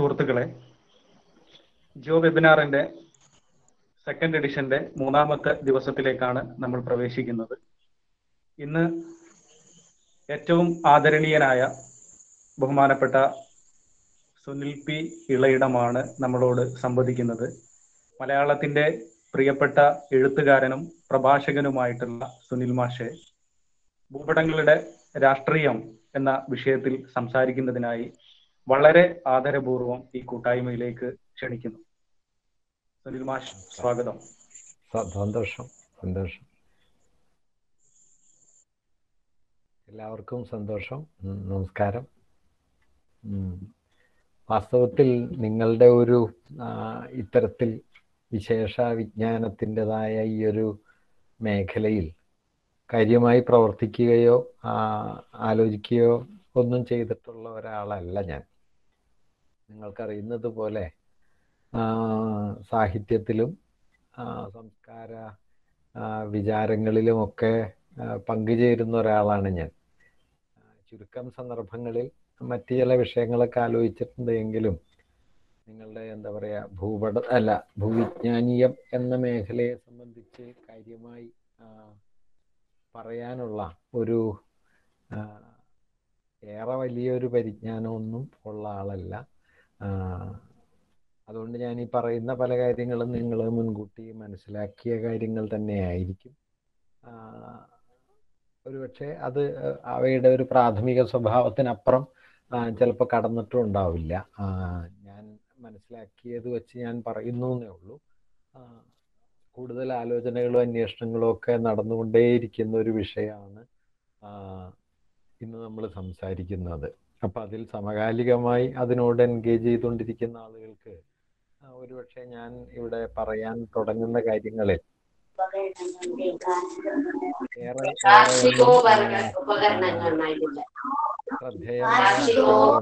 സുഹൃത്തുക്കളെ ജിയോ വെബിനാറിന്റെ സെക്കൻഡ് എഡിഷന്റെ മൂന്നാമത്തെ ദിവസത്തിലേക്കാണ് നമ്മൾ പ്രവേശിക്കുന്നത് ഇന്ന് ഏറ്റവും ആദരണീയനായ ബഹുമാനപ്പെട്ട സുനിൽ പി ഇളയിടമാണ് നമ്മളോട് സംവദിക്കുന്നത് മലയാളത്തിന്റെ പ്രിയപ്പെട്ട എഴുത്തുകാരനും പ്രഭാഷകനുമായിട്ടുള്ള സുനിൽ മാഷെ ഭൂപടങ്ങളുടെ രാഷ്ട്രീയം എന്ന വിഷയത്തിൽ സംസാരിക്കുന്നതിനായി വളരെ ആദരപൂർവം ഈ കൂട്ടായ്മയിലേക്ക് ക്ഷണിക്കുന്നു സുനിൽ മാഷ് സ്വാഗതം സന്തോഷം സന്തോഷം എല്ലാവർക്കും സന്തോഷം നമസ്കാരം വാസ്തവത്തിൽ നിങ്ങളുടെ ഒരു ഇത്തരത്തിൽ വിശേഷ വിജ്ഞാനത്തിൻ്റെതായ ഈ ഒരു മേഖലയിൽ കാര്യമായി പ്രവർത്തിക്കുകയോ ആലോചിക്കുകയോ ഒന്നും ചെയ്തിട്ടുള്ള ഒരാളല്ല ഞാൻ നിങ്ങൾക്കറിയുന്നത് പോലെ സാഹിത്യത്തിലും സംസ്കാര വിചാരങ്ങളിലുമൊക്കെ പങ്കുചേരുന്ന ഒരാളാണ് ഞാൻ ചുരുക്കം സന്ദർഭങ്ങളിൽ മറ്റു ചില വിഷയങ്ങളൊക്കെ ആലോചിച്ചിട്ടുണ്ട് എങ്കിലും നിങ്ങളുടെ എന്താ പറയുക ഭൂപട അല്ല ഭൂവിജ്ഞാനീയം എന്ന മേഖലയെ സംബന്ധിച്ച് കാര്യമായി പറയാനുള്ള ഒരു ഏറെ വലിയൊരു പരിജ്ഞാനമൊന്നും ഉള്ള ആളല്ല അതുകൊണ്ട് ഞാൻ ഈ പറയുന്ന പല കാര്യങ്ങളും നിങ്ങൾ മുൻകൂട്ടി മനസ്സിലാക്കിയ കാര്യങ്ങൾ തന്നെയായിരിക്കും ഒരുപക്ഷെ അത് അവയുടെ ഒരു പ്രാഥമിക സ്വഭാവത്തിനപ്പുറം ചിലപ്പോൾ കടന്നിട്ടും ഉണ്ടാവില്ല ഞാൻ മനസ്സിലാക്കിയത് വെച്ച് ഞാൻ പറയുന്നു എന്നേ ഉള്ളൂ കൂടുതൽ ആലോചനകളും അന്വേഷണങ്ങളും ഒക്കെ നടന്നുകൊണ്ടേയിരിക്കുന്ന ഒരു വിഷയമാണ് ഇന്ന് നമ്മൾ സംസാരിക്കുന്നത് അപ്പൊ അതിൽ സമകാലികമായി അതിനോട് എൻഗേജ് ചെയ്തുകൊണ്ടിരിക്കുന്ന ആളുകൾക്ക് ഒരുപക്ഷെ ഞാൻ ഇവിടെ പറയാൻ തുടങ്ങുന്ന കാര്യങ്ങളിൽ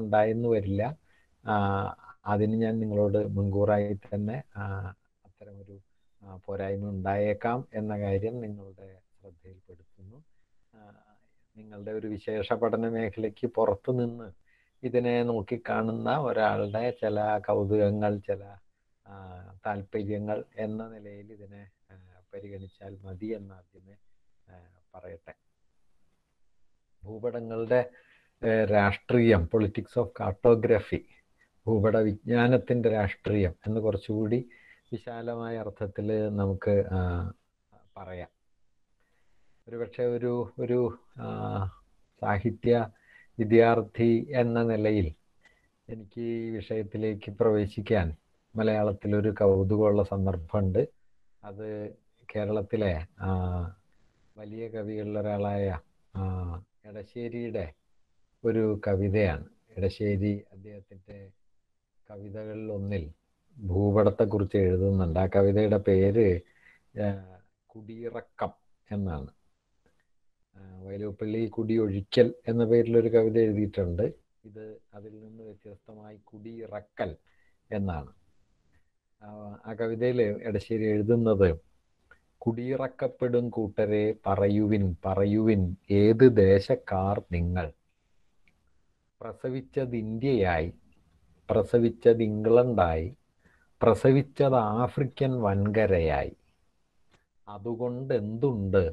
ഉണ്ടായെന്ന് വരില്ല അതിന് ഞാൻ നിങ്ങളോട് മുൻകൂറായി തന്നെ അത്തരമൊരു പോരായ്മ ഉണ്ടായേക്കാം എന്ന കാര്യം നിങ്ങളുടെ ശ്രദ്ധയിൽപ്പെടുത്തുന്നു നിങ്ങളുടെ ഒരു വിശേഷ പഠന മേഖലയ്ക്ക് പുറത്തു നിന്ന് ഇതിനെ നോക്കിക്കാണുന്ന ഒരാളുടെ ചില കൗതുകങ്ങൾ ചില താല്പര്യങ്ങൾ എന്ന നിലയിൽ ഇതിനെ പരിഗണിച്ചാൽ മതി എന്ന് ആദ്യമേ പറയട്ടെ ഭൂപടങ്ങളുടെ രാഷ്ട്രീയം പൊളിറ്റിക്സ് ഓഫ് കാർട്ടോഗ്രഫി ഭൂപട വിജ്ഞാനത്തിൻ്റെ രാഷ്ട്രീയം എന്ന് കുറച്ചുകൂടി വിശാലമായ അർത്ഥത്തിൽ നമുക്ക് പറയാം ഒരുപക്ഷെ ഒരു ഒരു സാഹിത്യ വിദ്യാർത്ഥി എന്ന നിലയിൽ എനിക്ക് ഈ വിഷയത്തിലേക്ക് പ്രവേശിക്കാൻ മലയാളത്തിലൊരു കൗതുകമുള്ള സന്ദർഭമുണ്ട് അത് കേരളത്തിലെ വലിയ കവികളിലൊരാളായ എടശ്ശേരിയുടെ ഒരു കവിതയാണ് എടശ്ശേരി അദ്ദേഹത്തിൻ്റെ കവിതകളിൽ ഒന്നിൽ ഭൂപടത്തെക്കുറിച്ച് എഴുതുന്നുണ്ട് ആ കവിതയുടെ പേര് കുടിയിറക്കം എന്നാണ് വയലൂപ്പള്ളി കുടിയൊഴിക്കൽ എന്ന പേരിൽ ഒരു കവിത എഴുതിയിട്ടുണ്ട് ഇത് അതിൽ നിന്ന് വ്യത്യസ്തമായി കുടിയിറക്കൽ എന്നാണ് ആ കവിതയിൽ എടശ്ശേരി എഴുതുന്നത് കുടിയിറക്കപ്പെടും കൂട്ടരെ പറയുവിൻ പറയുവിൻ ഏത് ദേശക്കാർ നിങ്ങൾ പ്രസവിച്ചത് ഇന്ത്യയായി പ്രസവിച്ചത് ഇംഗ്ലണ്ടായി പ്രസവിച്ചത് ആഫ്രിക്കൻ വൻകരയായി അതുകൊണ്ട് എന്തുണ്ട്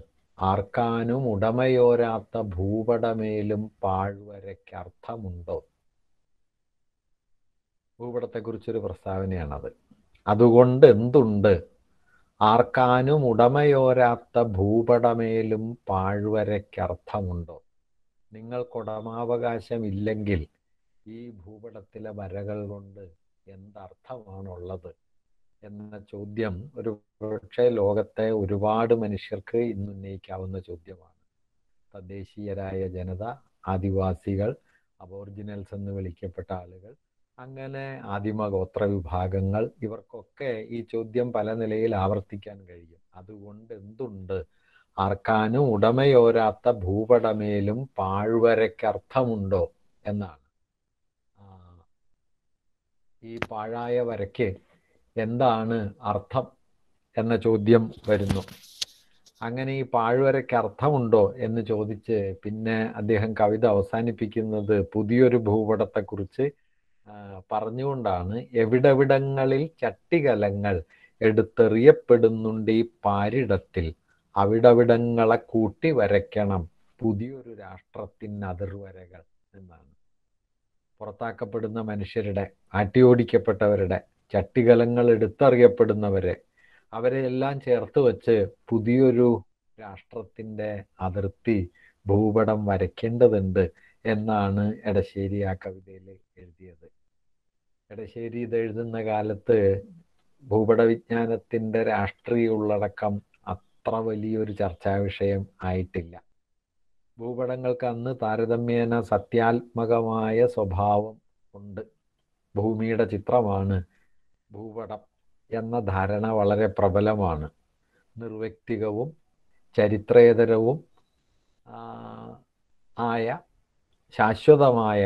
ആർക്കാനും ഉടമയോരാത്ത ഭൂപടമേലും പാഴ്വരയ്ക്കർത്ഥമുണ്ടോ ഭൂപടത്തെക്കുറിച്ചൊരു പ്രസ്താവനയാണത് അതുകൊണ്ട് എന്തുണ്ട് ആർക്കാനും ഉടമയോരാത്ത ഭൂപടമേലും പാഴ്വരയ്ക്കർത്ഥമുണ്ടോ ഇല്ലെങ്കിൽ ഈ ഭൂപടത്തിലെ വരകൾ കൊണ്ട് എന്തർത്ഥമാണുള്ളത് എന്ന ചോദ്യം ഒരു പക്ഷേ ലോകത്തെ ഒരുപാട് മനുഷ്യർക്ക് ഇന്ന് ഉന്നയിക്കാവുന്ന ചോദ്യമാണ് തദ്ദേശീയരായ ജനത ആദിവാസികൾ അബോർജിനൽസ് എന്ന് വിളിക്കപ്പെട്ട ആളുകൾ അങ്ങനെ ആദിമ ഗോത്ര വിഭാഗങ്ങൾ ഇവർക്കൊക്കെ ഈ ചോദ്യം പല നിലയിൽ ആവർത്തിക്കാൻ കഴിയും അതുകൊണ്ട് എന്തുണ്ട് ആർക്കാനും ഉടമയോരാത്ത ഭൂപടമേലും പാഴ്വരക്കർത്ഥമുണ്ടോ എന്നാണ് ഈ പാഴായ വരയ്ക്ക് എന്താണ് അർത്ഥം എന്ന ചോദ്യം വരുന്നു അങ്ങനെ ഈ പാഴ്വരയ്ക്ക് അർത്ഥമുണ്ടോ എന്ന് ചോദിച്ച് പിന്നെ അദ്ദേഹം കവിത അവസാനിപ്പിക്കുന്നത് പുതിയൊരു ഭൂപടത്തെക്കുറിച്ച് പറഞ്ഞുകൊണ്ടാണ് എവിടെവിടങ്ങളിൽ ചട്ടികലങ്ങൾ എടുത്തെറിയപ്പെടുന്നുണ്ട് ഈ പാരിടത്തിൽ അവിടവിടങ്ങളെ കൂട്ടി വരയ്ക്കണം പുതിയൊരു രാഷ്ട്രത്തിന് അതിർവരകൾ എന്നാണ് പുറത്താക്കപ്പെടുന്ന മനുഷ്യരുടെ ആട്ടിയോടിക്കപ്പെട്ടവരുടെ ചട്ടികലങ്ങൾ എടുത്തറിയപ്പെടുന്നവരെ അവരെ എല്ലാം ചേർത്ത് വെച്ച് പുതിയൊരു രാഷ്ട്രത്തിൻ്റെ അതിർത്തി ഭൂപടം വരയ്ക്കേണ്ടതുണ്ട് എന്നാണ് എടശ്ശേരി ആ കവിതയിൽ എഴുതിയത് എടശ്ശേരി ഇത് എഴുതുന്ന കാലത്ത് ഭൂപട വിജ്ഞാനത്തിൻ്റെ രാഷ്ട്രീയ ഉള്ളടക്കം അത്ര വലിയൊരു ചർച്ചാ വിഷയം ആയിട്ടില്ല ഭൂപടങ്ങൾക്ക് അന്ന് താരതമ്യേന സത്യാത്മകമായ സ്വഭാവം ഉണ്ട് ഭൂമിയുടെ ചിത്രമാണ് ഭൂപടം എന്ന ധാരണ വളരെ പ്രബലമാണ് നിർവ്യക്തികവും ചരിത്രേതരവും ആയ ശാശ്വതമായ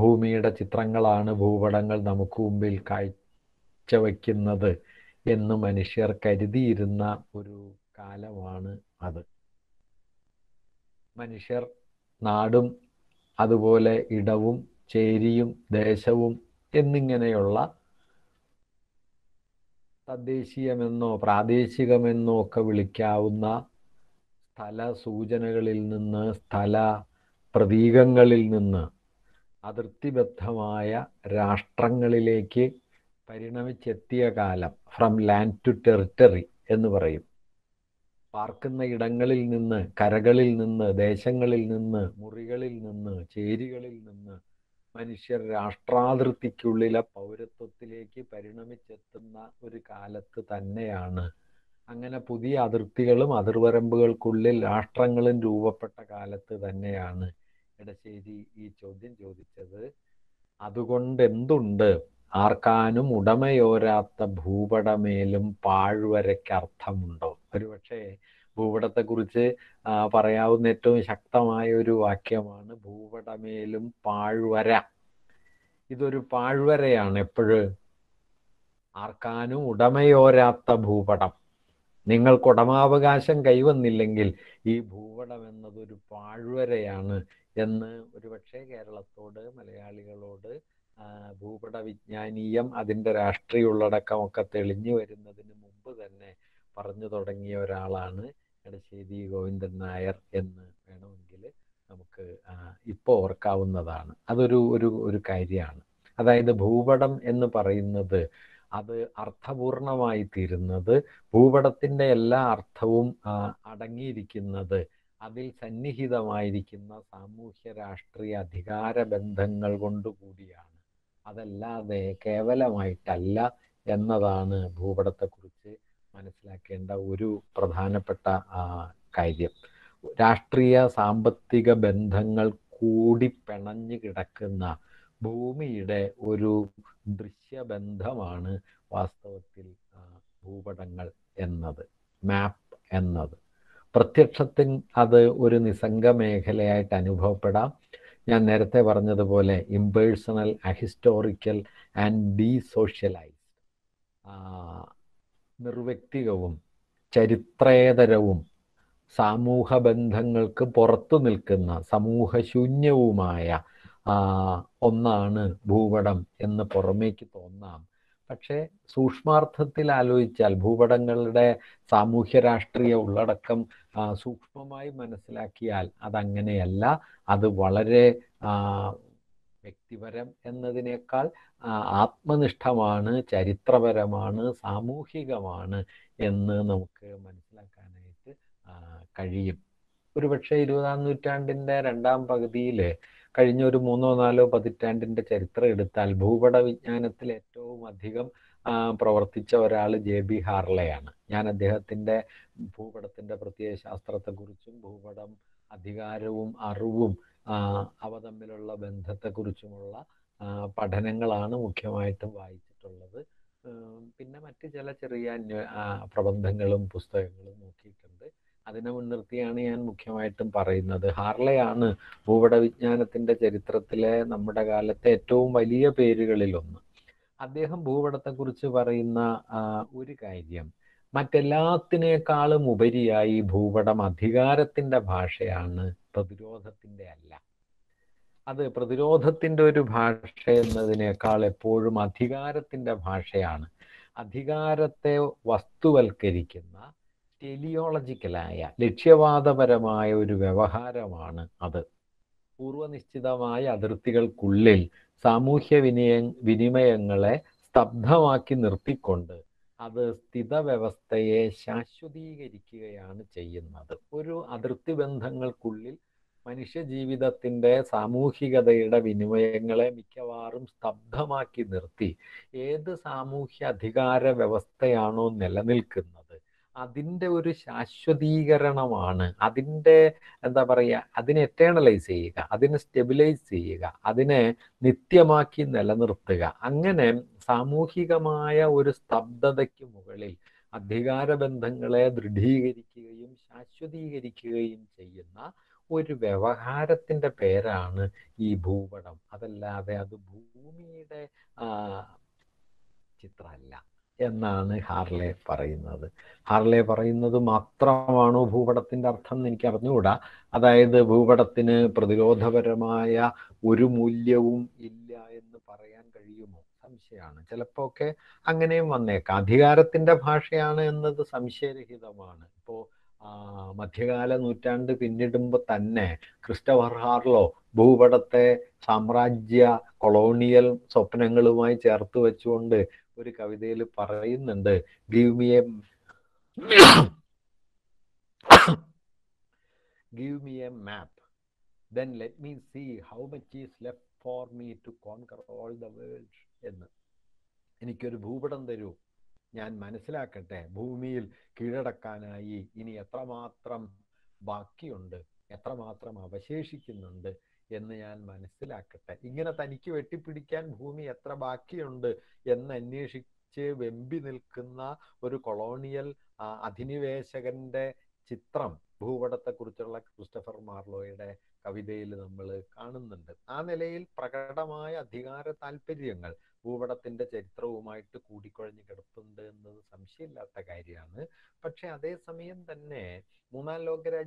ഭൂമിയുടെ ചിത്രങ്ങളാണ് ഭൂപടങ്ങൾ നമുക്ക് മുമ്പിൽ കാഴ്ചവെക്കുന്നത് എന്ന് മനുഷ്യർ കരുതിയിരുന്ന ഒരു കാലമാണ് അത് മനുഷ്യർ നാടും അതുപോലെ ഇടവും ചേരിയും ദേശവും എന്നിങ്ങനെയുള്ള തദ്ദേശീയമെന്നോ പ്രാദേശികമെന്നോ ഒക്കെ വിളിക്കാവുന്ന സ്ഥല സൂചനകളിൽ നിന്ന് സ്ഥല പ്രതീകങ്ങളിൽ നിന്ന് അതിർത്തിബദ്ധമായ രാഷ്ട്രങ്ങളിലേക്ക് പരിണമിച്ചെത്തിയ കാലം ഫ്രം ലാൻഡ് ടു ടെറിട്ടറി എന്ന് പറയും പാർക്കുന്ന ഇടങ്ങളിൽ നിന്ന് കരകളിൽ നിന്ന് ദേശങ്ങളിൽ നിന്ന് മുറികളിൽ നിന്ന് ചേരികളിൽ നിന്ന് മനുഷ്യർ രാഷ്ട്രാതിർത്തിക്കുള്ളിലെ പൗരത്വത്തിലേക്ക് പരിണമിച്ചെത്തുന്ന ഒരു കാലത്ത് തന്നെയാണ് അങ്ങനെ പുതിയ അതിർത്തികളും അതിർവരമ്പുകൾക്കുള്ളിൽ രാഷ്ട്രങ്ങളും രൂപപ്പെട്ട കാലത്ത് തന്നെയാണ് ഇടശ്ശേരി ഈ ചോദ്യം ചോദിച്ചത് അതുകൊണ്ട് എന്തുണ്ട് ആർക്കാനും ഉടമയോരാത്ത ഭൂപടമേലും പാഴ്വരയ്ക്ക് അർത്ഥമുണ്ടോ ഒരുപക്ഷെ കുറിച്ച് പറയാവുന്ന ഏറ്റവും ശക്തമായ ഒരു വാക്യമാണ് ഭൂപടമേലും പാഴ്വര ഇതൊരു പാഴ്വരയാണ് എപ്പോഴ് ആർക്കാനും ഉടമയോരാത്ത ഭൂപടം നിങ്ങൾക്ക് ഉടമാവകാശം കൈവന്നില്ലെങ്കിൽ ഈ ഭൂപടം എന്നതൊരു പാഴ്വരയാണ് എന്ന് ഒരുപക്ഷെ കേരളത്തോട് മലയാളികളോട് ഭൂപട വിജ്ഞാനീയം അതിൻ്റെ രാഷ്ട്രീയ ഉള്ളടക്കമൊക്കെ തെളിഞ്ഞു വരുന്നതിന് മുമ്പ് തന്നെ പറഞ്ഞു തുടങ്ങിയ ഒരാളാണ് എടശ്ശേരി ഗോവിന്ദൻ നായർ എന്ന് വേണമെങ്കിൽ നമുക്ക് ഇപ്പോൾ ഓർക്കാവുന്നതാണ് അതൊരു ഒരു ഒരു കാര്യമാണ് അതായത് ഭൂപടം എന്ന് പറയുന്നത് അത് അർത്ഥപൂർണമായി തീരുന്നത് ഭൂപടത്തിൻ്റെ എല്ലാ അർത്ഥവും അടങ്ങിയിരിക്കുന്നത് അതിൽ സന്നിഹിതമായിരിക്കുന്ന സാമൂഹ്യ രാഷ്ട്രീയ അധികാര ബന്ധങ്ങൾ കൊണ്ടുകൂടിയാണ് അതല്ലാതെ കേവലമായിട്ടല്ല എന്നതാണ് ഭൂപടത്തെക്കുറിച്ച് മനസ്സിലാക്കേണ്ട ഒരു പ്രധാനപ്പെട്ട കാര്യം രാഷ്ട്രീയ സാമ്പത്തിക ബന്ധങ്ങൾ കൂടി പിണഞ്ഞു കിടക്കുന്ന ഭൂമിയുടെ ഒരു ദൃശ്യബന്ധമാണ് വാസ്തവത്തിൽ ഭൂപടങ്ങൾ എന്നത് മാപ്പ് എന്നത് പ്രത്യക്ഷത്തിൽ അത് ഒരു നിസംഗ മേഖലയായിട്ട് അനുഭവപ്പെടാം ഞാൻ നേരത്തെ പറഞ്ഞതുപോലെ ഇമ്പേഴ്സണൽ അഹിസ്റ്റോറിക്കൽ ആൻഡ് സോഷ്യലൈസ്ഡ് നിർവ്യക്തികവും ചരിത്രേതരവും സാമൂഹ ബന്ധങ്ങൾക്ക് പുറത്തു നിൽക്കുന്ന സമൂഹശൂന്യവുമായ ഒന്നാണ് ഭൂപടം എന്ന് പുറമേക്ക് തോന്നാം പക്ഷേ സൂക്ഷ്മാർത്ഥത്തിൽ ആലോചിച്ചാൽ ഭൂപടങ്ങളുടെ സാമൂഹ്യ രാഷ്ട്രീയ ഉള്ളടക്കം സൂക്ഷ്മമായി മനസ്സിലാക്കിയാൽ അതങ്ങനെയല്ല അത് വളരെ വ്യക്തിപരം എന്നതിനേക്കാൾ ആത്മനിഷ്ഠമാണ് ചരിത്രപരമാണ് സാമൂഹികമാണ് എന്ന് നമുക്ക് മനസ്സിലാക്കാനായിട്ട് കഴിയും ഒരുപക്ഷെ ഇരുപതാം നൂറ്റാണ്ടിൻ്റെ രണ്ടാം പകുതിയിൽ കഴിഞ്ഞ ഒരു മൂന്നോ നാലോ പതിറ്റാണ്ടിൻ്റെ ചരിത്രം എടുത്താൽ ഭൂപട വിജ്ഞാനത്തിൽ ഏറ്റവും അധികം പ്രവർത്തിച്ച ഒരാൾ ജെ ബി ഹാർലയാണ് ഞാൻ അദ്ദേഹത്തിൻ്റെ ഭൂപടത്തിൻ്റെ പ്രത്യയശാസ്ത്രത്തെക്കുറിച്ചും ഭൂപടം അധികാരവും അറിവും അവ തമ്മിലുള്ള ബന്ധത്തെക്കുറിച്ചുമുള്ള പഠനങ്ങളാണ് മുഖ്യമായിട്ടും വായിച്ചിട്ടുള്ളത് പിന്നെ മറ്റ് ചില ചെറിയ പ്രബന്ധങ്ങളും പുസ്തകങ്ങളും നോക്കിയിട്ടുണ്ട് അതിനെ മുൻനിർത്തിയാണ് ഞാൻ മുഖ്യമായിട്ടും പറയുന്നത് ഹാർലെയാണ് വിജ്ഞാനത്തിന്റെ ചരിത്രത്തിലെ നമ്മുടെ കാലത്തെ ഏറ്റവും വലിയ പേരുകളിലൊന്ന് അദ്ദേഹം ഭൂപടത്തെക്കുറിച്ച് പറയുന്ന ഒരു കാര്യം മറ്റെല്ലാത്തിനേക്കാളും ഉപരിയായി ഭൂപടം അധികാരത്തിൻ്റെ ഭാഷയാണ് പ്രതിരോധത്തിൻ്റെ അല്ല അത് പ്രതിരോധത്തിൻ്റെ ഒരു ഭാഷ എന്നതിനേക്കാൾ എപ്പോഴും അധികാരത്തിൻ്റെ ഭാഷയാണ് അധികാരത്തെ വസ്തുവൽക്കരിക്കുന്ന ടെലിയോളജിക്കലായ ലക്ഷ്യവാദപരമായ ഒരു വ്യവഹാരമാണ് അത് പൂർവനിശ്ചിതമായ അതിർത്തികൾക്കുള്ളിൽ സാമൂഹ്യ വിനിയ വിനിമയങ്ങളെ സ്തബ്ധമാക്കി നിർത്തിക്കൊണ്ട് അത് സ്ഥിതവ്യവസ്ഥയെ ശാശ്വതീകരിക്കുകയാണ് ചെയ്യുന്നത് ഒരു അതിർത്തി ബന്ധങ്ങൾക്കുള്ളിൽ മനുഷ്യ ജീവിതത്തിൻ്റെ സാമൂഹികതയുടെ വിനിമയങ്ങളെ മിക്കവാറും സ്തബ്ധമാക്കി നിർത്തി ഏത് സാമൂഹ്യ അധികാര വ്യവസ്ഥയാണോ നിലനിൽക്കുന്നത് അതിൻ്റെ ഒരു ശാശ്വതീകരണമാണ് അതിൻ്റെ എന്താ പറയുക അതിനെ എറ്റേണലൈസ് ചെയ്യുക അതിനെ സ്റ്റെബിലൈസ് ചെയ്യുക അതിനെ നിത്യമാക്കി നിലനിർത്തുക അങ്ങനെ സാമൂഹികമായ ഒരു സ്തബ്ധതയ്ക്ക് മുകളിൽ അധികാര ബന്ധങ്ങളെ ദൃഢീകരിക്കുകയും ശാശ്വതീകരിക്കുകയും ചെയ്യുന്ന ഒരു വ്യവഹാരത്തിൻ്റെ പേരാണ് ഈ ഭൂപടം അതല്ലാതെ അത് ഭൂമിയുടെ ചിത്രമല്ല എന്നാണ് ഹാർലെ പറയുന്നത് ഹാർലെ പറയുന്നത് മാത്രമാണോ ഭൂപടത്തിൻ്റെ അർത്ഥം എന്ന് എനിക്ക് അറിഞ്ഞുകൂടാ അതായത് ഭൂപടത്തിന് പ്രതിരോധപരമായ ഒരു മൂല്യവും ഇല്ല എന്ന് പറയാൻ കഴിയുമോ സംശയമാണ് ചിലപ്പോൾ ഒക്കെ അങ്ങനെയും വന്നേക്കാം അധികാരത്തിന്റെ ഭാഷയാണ് എന്നത് സംശയരഹിതമാണ് ആ മധ്യകാല നൂറ്റാണ്ട് പിന്നിടുമ്പോ തന്നെ ക്രിസ്റ്റഫർ ഹാർലോ ഭൂപടത്തെ സാമ്രാജ്യ കൊളോണിയൽ സ്വപ്നങ്ങളുമായി ചേർത്ത് വെച്ചുകൊണ്ട് ഒരു കവിതയിൽ പറയുന്നുണ്ട് give me a give me a map then let me see how much is left for me to conquer all the world എന്ന് എനിക്കൊരു ഭൂപടം തരൂ ഞാൻ മനസ്സിലാക്കട്ടെ ഭൂമിയിൽ കീഴടക്കാനായി ഇനി എത്രമാത്രം ബാക്കിയുണ്ട് എത്രമാത്രം അവശേഷിക്കുന്നുണ്ട് എന്ന് ഞാൻ മനസ്സിലാക്കട്ടെ ഇങ്ങനെ തനിക്ക് വെട്ടിപ്പിടിക്കാൻ ഭൂമി എത്ര ബാക്കിയുണ്ട് എന്ന് അന്വേഷിച്ച് വെമ്പി നിൽക്കുന്ന ഒരു കൊളോണിയൽ അധിനിവേശകന്റെ ചിത്രം ഭൂപടത്തെക്കുറിച്ചുള്ള ക്രിസ്റ്റഫർ മാർലോയുടെ കവിതയിൽ നമ്മൾ കാണുന്നുണ്ട് ആ നിലയിൽ പ്രകടമായ അധികാര താല്പര്യങ്ങൾ ഭൂപടത്തിന്റെ ചരിത്രവുമായിട്ട് കൂടിക്കുഴഞ്ഞു കിടപ്പുണ്ട് എന്നത് സംശയമില്ലാത്ത കാര്യമാണ് പക്ഷെ അതേസമയം തന്നെ മൂന്നാം ലോക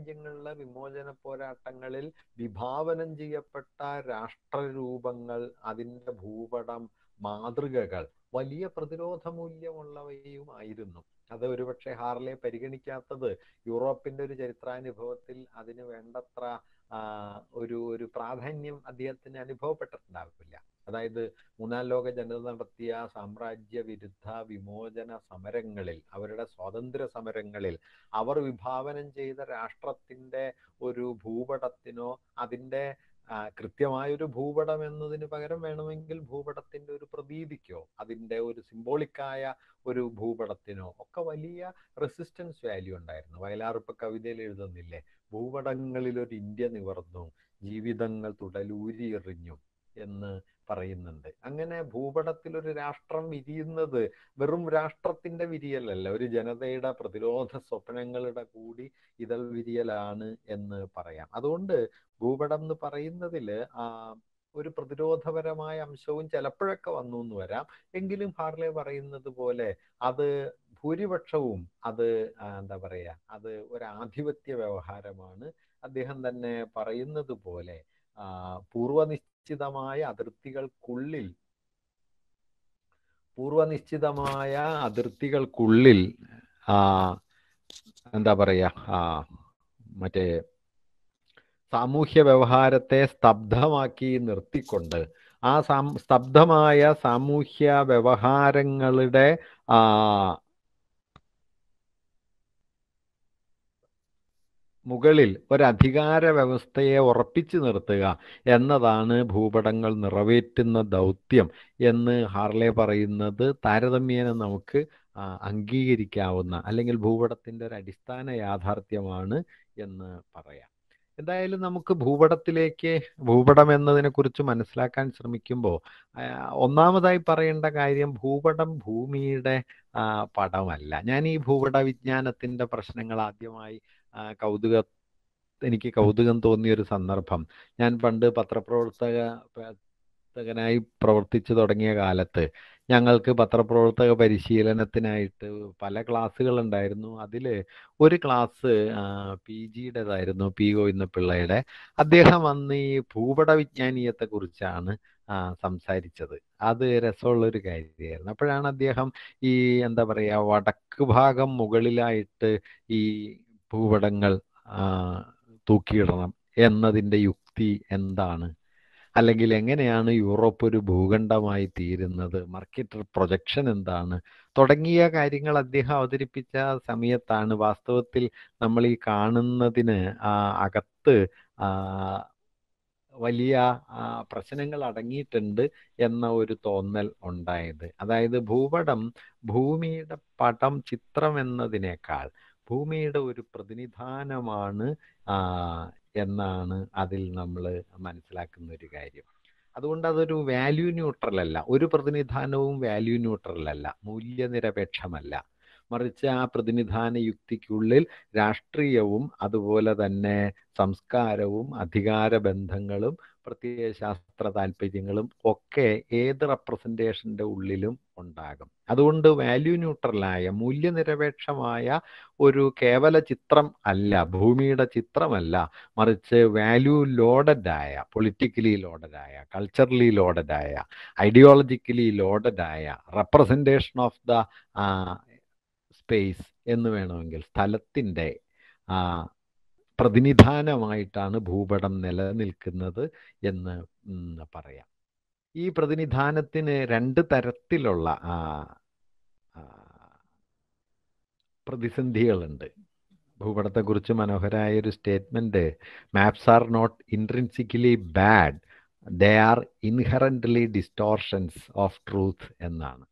വിമോചന പോരാട്ടങ്ങളിൽ വിഭാവനം ചെയ്യപ്പെട്ട രാഷ്ട്രരൂപങ്ങൾ അതിൻ്റെ ഭൂപടം മാതൃകകൾ വലിയ പ്രതിരോധ മൂല്യമുള്ളവയുമായിരുന്നു അത് ഒരുപക്ഷെ ഹാർലെ പരിഗണിക്കാത്തത് യൂറോപ്പിന്റെ ഒരു ചരിത്രാനുഭവത്തിൽ അതിന് വേണ്ടത്ര ഒരു ഒരു പ്രാധാന്യം അദ്ദേഹത്തിന് അനുഭവപ്പെട്ടിട്ടുണ്ടാവില്ല അതായത് മൂന്നാം ലോക ജനത നടത്തിയ സാമ്രാജ്യ വിരുദ്ധ വിമോചന സമരങ്ങളിൽ അവരുടെ സ്വാതന്ത്ര്യ സമരങ്ങളിൽ അവർ വിഭാവനം ചെയ്ത രാഷ്ട്രത്തിന്റെ ഒരു ഭൂപടത്തിനോ അതിന്റെ കൃത്യമായൊരു ഭൂപടം എന്നതിന് പകരം വേണമെങ്കിൽ ഭൂപടത്തിന്റെ ഒരു പ്രതീതിക്കോ അതിന്റെ ഒരു സിംബോളിക്കായ ഒരു ഭൂപടത്തിനോ ഒക്കെ വലിയ റെസിസ്റ്റൻസ് വാല്യൂ ഉണ്ടായിരുന്നു വയലാർ ഇപ്പൊ കവിതയിൽ എഴുതുന്നില്ലേ ഭൂപടങ്ങളിൽ ഒരു ഇന്ത്യ നിവർന്നു ജീവിതങ്ങൾ തുടലൂരിയെറിഞ്ഞു എന്ന് പറയുന്നുണ്ട് അങ്ങനെ ഭൂപടത്തിൽ ഒരു രാഷ്ട്രം വിരിയുന്നത് വെറും രാഷ്ട്രത്തിന്റെ വിരിയലല്ല ഒരു ജനതയുടെ പ്രതിരോധ സ്വപ്നങ്ങളുടെ കൂടി ഇതൾ വിരിയലാണ് എന്ന് പറയാം അതുകൊണ്ട് ഭൂപടം എന്ന് പറയുന്നതിൽ ആ ഒരു പ്രതിരോധപരമായ അംശവും ചിലപ്പോഴൊക്കെ വന്നു എന്ന് വരാം എങ്കിലും ഹാർലെ പറയുന്നത് പോലെ അത് ഭൂരിപക്ഷവും അത് എന്താ പറയാ അത് ഒരു ആധിപത്യ വ്യവഹാരമാണ് അദ്ദേഹം തന്നെ പറയുന്നത് പോലെ പൂർവനിശ്ചിതമായ അതിർത്തികൾക്കുള്ളിൽ പൂർവനിശ്ചിതമായ അതിർത്തികൾക്കുള്ളിൽ എന്താ പറയുക മറ്റേ സാമൂഹ്യ വ്യവഹാരത്തെ സ്തബ്ധമാക്കി നിർത്തിക്കൊണ്ട് ആ സ്തബ്ധമായ സാമൂഹ്യ വ്യവഹാരങ്ങളുടെ മുകളിൽ ഒരധികാര വ്യവസ്ഥയെ ഉറപ്പിച്ചു നിർത്തുക എന്നതാണ് ഭൂപടങ്ങൾ നിറവേറ്റുന്ന ദൗത്യം എന്ന് ഹാർലെ പറയുന്നത് താരതമ്യേന നമുക്ക് അംഗീകരിക്കാവുന്ന അല്ലെങ്കിൽ ഭൂപടത്തിൻ്റെ ഒരു അടിസ്ഥാന യാഥാർത്ഥ്യമാണ് എന്ന് പറയാം എന്തായാലും നമുക്ക് ഭൂപടത്തിലേക്ക് ഭൂപടം എന്നതിനെ കുറിച്ച് മനസ്സിലാക്കാൻ ശ്രമിക്കുമ്പോൾ ഒന്നാമതായി പറയേണ്ട കാര്യം ഭൂപടം ഭൂമിയുടെ പടമല്ല ഞാൻ ഈ ഭൂപട വിജ്ഞാനത്തിൻ്റെ പ്രശ്നങ്ങൾ ആദ്യമായി കൗതുക എനിക്ക് കൗതുകം തോന്നിയ ഒരു സന്ദർഭം ഞാൻ പണ്ട് പത്രപ്രവർത്തക പ്രവർത്തകനായി പ്രവർത്തിച്ചു തുടങ്ങിയ കാലത്ത് ഞങ്ങൾക്ക് പത്രപ്രവർത്തക പരിശീലനത്തിനായിട്ട് പല ക്ലാസ്സുകൾ ഉണ്ടായിരുന്നു അതിൽ ഒരു ക്ലാസ് പി ജിയുടേതായിരുന്നു പി പിള്ളയുടെ അദ്ദേഹം അന്ന് ഈ ഭൂപട കുറിച്ചാണ് സംസാരിച്ചത് അത് രസമുള്ളൊരു കാര്യമായിരുന്നു അപ്പോഴാണ് അദ്ദേഹം ഈ എന്താ പറയുക വടക്ക് ഭാഗം മുകളിലായിട്ട് ഈ ഭൂപടങ്ങൾ തൂക്കിയിടണം എന്നതിൻ്റെ യുക്തി എന്താണ് അല്ലെങ്കിൽ എങ്ങനെയാണ് യൂറോപ്പ് ഒരു ഭൂഖണ്ഡമായി തീരുന്നത് മാർക്കറ്റ് പ്രൊജക്ഷൻ എന്താണ് തുടങ്ങിയ കാര്യങ്ങൾ അദ്ദേഹം അവതരിപ്പിച്ച സമയത്താണ് വാസ്തവത്തിൽ നമ്മൾ ഈ കാണുന്നതിന് അകത്ത് വലിയ പ്രശ്നങ്ങൾ അടങ്ങിയിട്ടുണ്ട് എന്ന ഒരു തോന്നൽ ഉണ്ടായത് അതായത് ഭൂപടം ഭൂമിയുടെ പടം ചിത്രം എന്നതിനേക്കാൾ ഭൂമിയുടെ ഒരു പ്രതിനിധാനമാണ് എന്നാണ് അതിൽ നമ്മൾ മനസ്സിലാക്കുന്ന ഒരു കാര്യം അതുകൊണ്ട് അതൊരു വാല്യൂ ന്യൂട്രൽ അല്ല ഒരു പ്രതിനിധാനവും വാല്യൂ ന്യൂട്രൽ അല്ല മൂല്യനിരപേക്ഷമല്ല മറിച്ച് ആ പ്രതിനിധാന യുക്തിക്കുള്ളിൽ രാഷ്ട്രീയവും അതുപോലെ തന്നെ സംസ്കാരവും അധികാര ബന്ധങ്ങളും പ്രത്യേക ശാസ്ത്ര താല്പര്യങ്ങളും ഒക്കെ ഏത് റെപ്രസെൻറ്റേഷൻ്റെ ഉള്ളിലും ഉണ്ടാകും അതുകൊണ്ട് വാല്യൂ ന്യൂട്രലായ മൂല്യനിരപേക്ഷമായ ഒരു കേവല ചിത്രം അല്ല ഭൂമിയുടെ ചിത്രമല്ല മറിച്ച് വാല്യൂ ലോഡഡായ പൊളിറ്റിക്കലി ലോഡഡായ കൾച്ചറലി ലോഡഡായ ഐഡിയോളജിക്കലി ലോഡഡായ റെപ്രസെൻറ്റേഷൻ ഓഫ് ദ സ്പേസ് എന്ന് വേണമെങ്കിൽ സ്ഥലത്തിൻ്റെ പ്രതിനിധാനമായിട്ടാണ് ഭൂപടം നിലനിൽക്കുന്നത് എന്ന് പറയാം ഈ പ്രതിനിധാനത്തിന് രണ്ട് തരത്തിലുള്ള പ്രതിസന്ധികളുണ്ട് ഭൂപടത്തെക്കുറിച്ച് മനോഹരായ ഒരു statement maps are not intrinsically bad they are inherently distortions of truth എന്നാണ്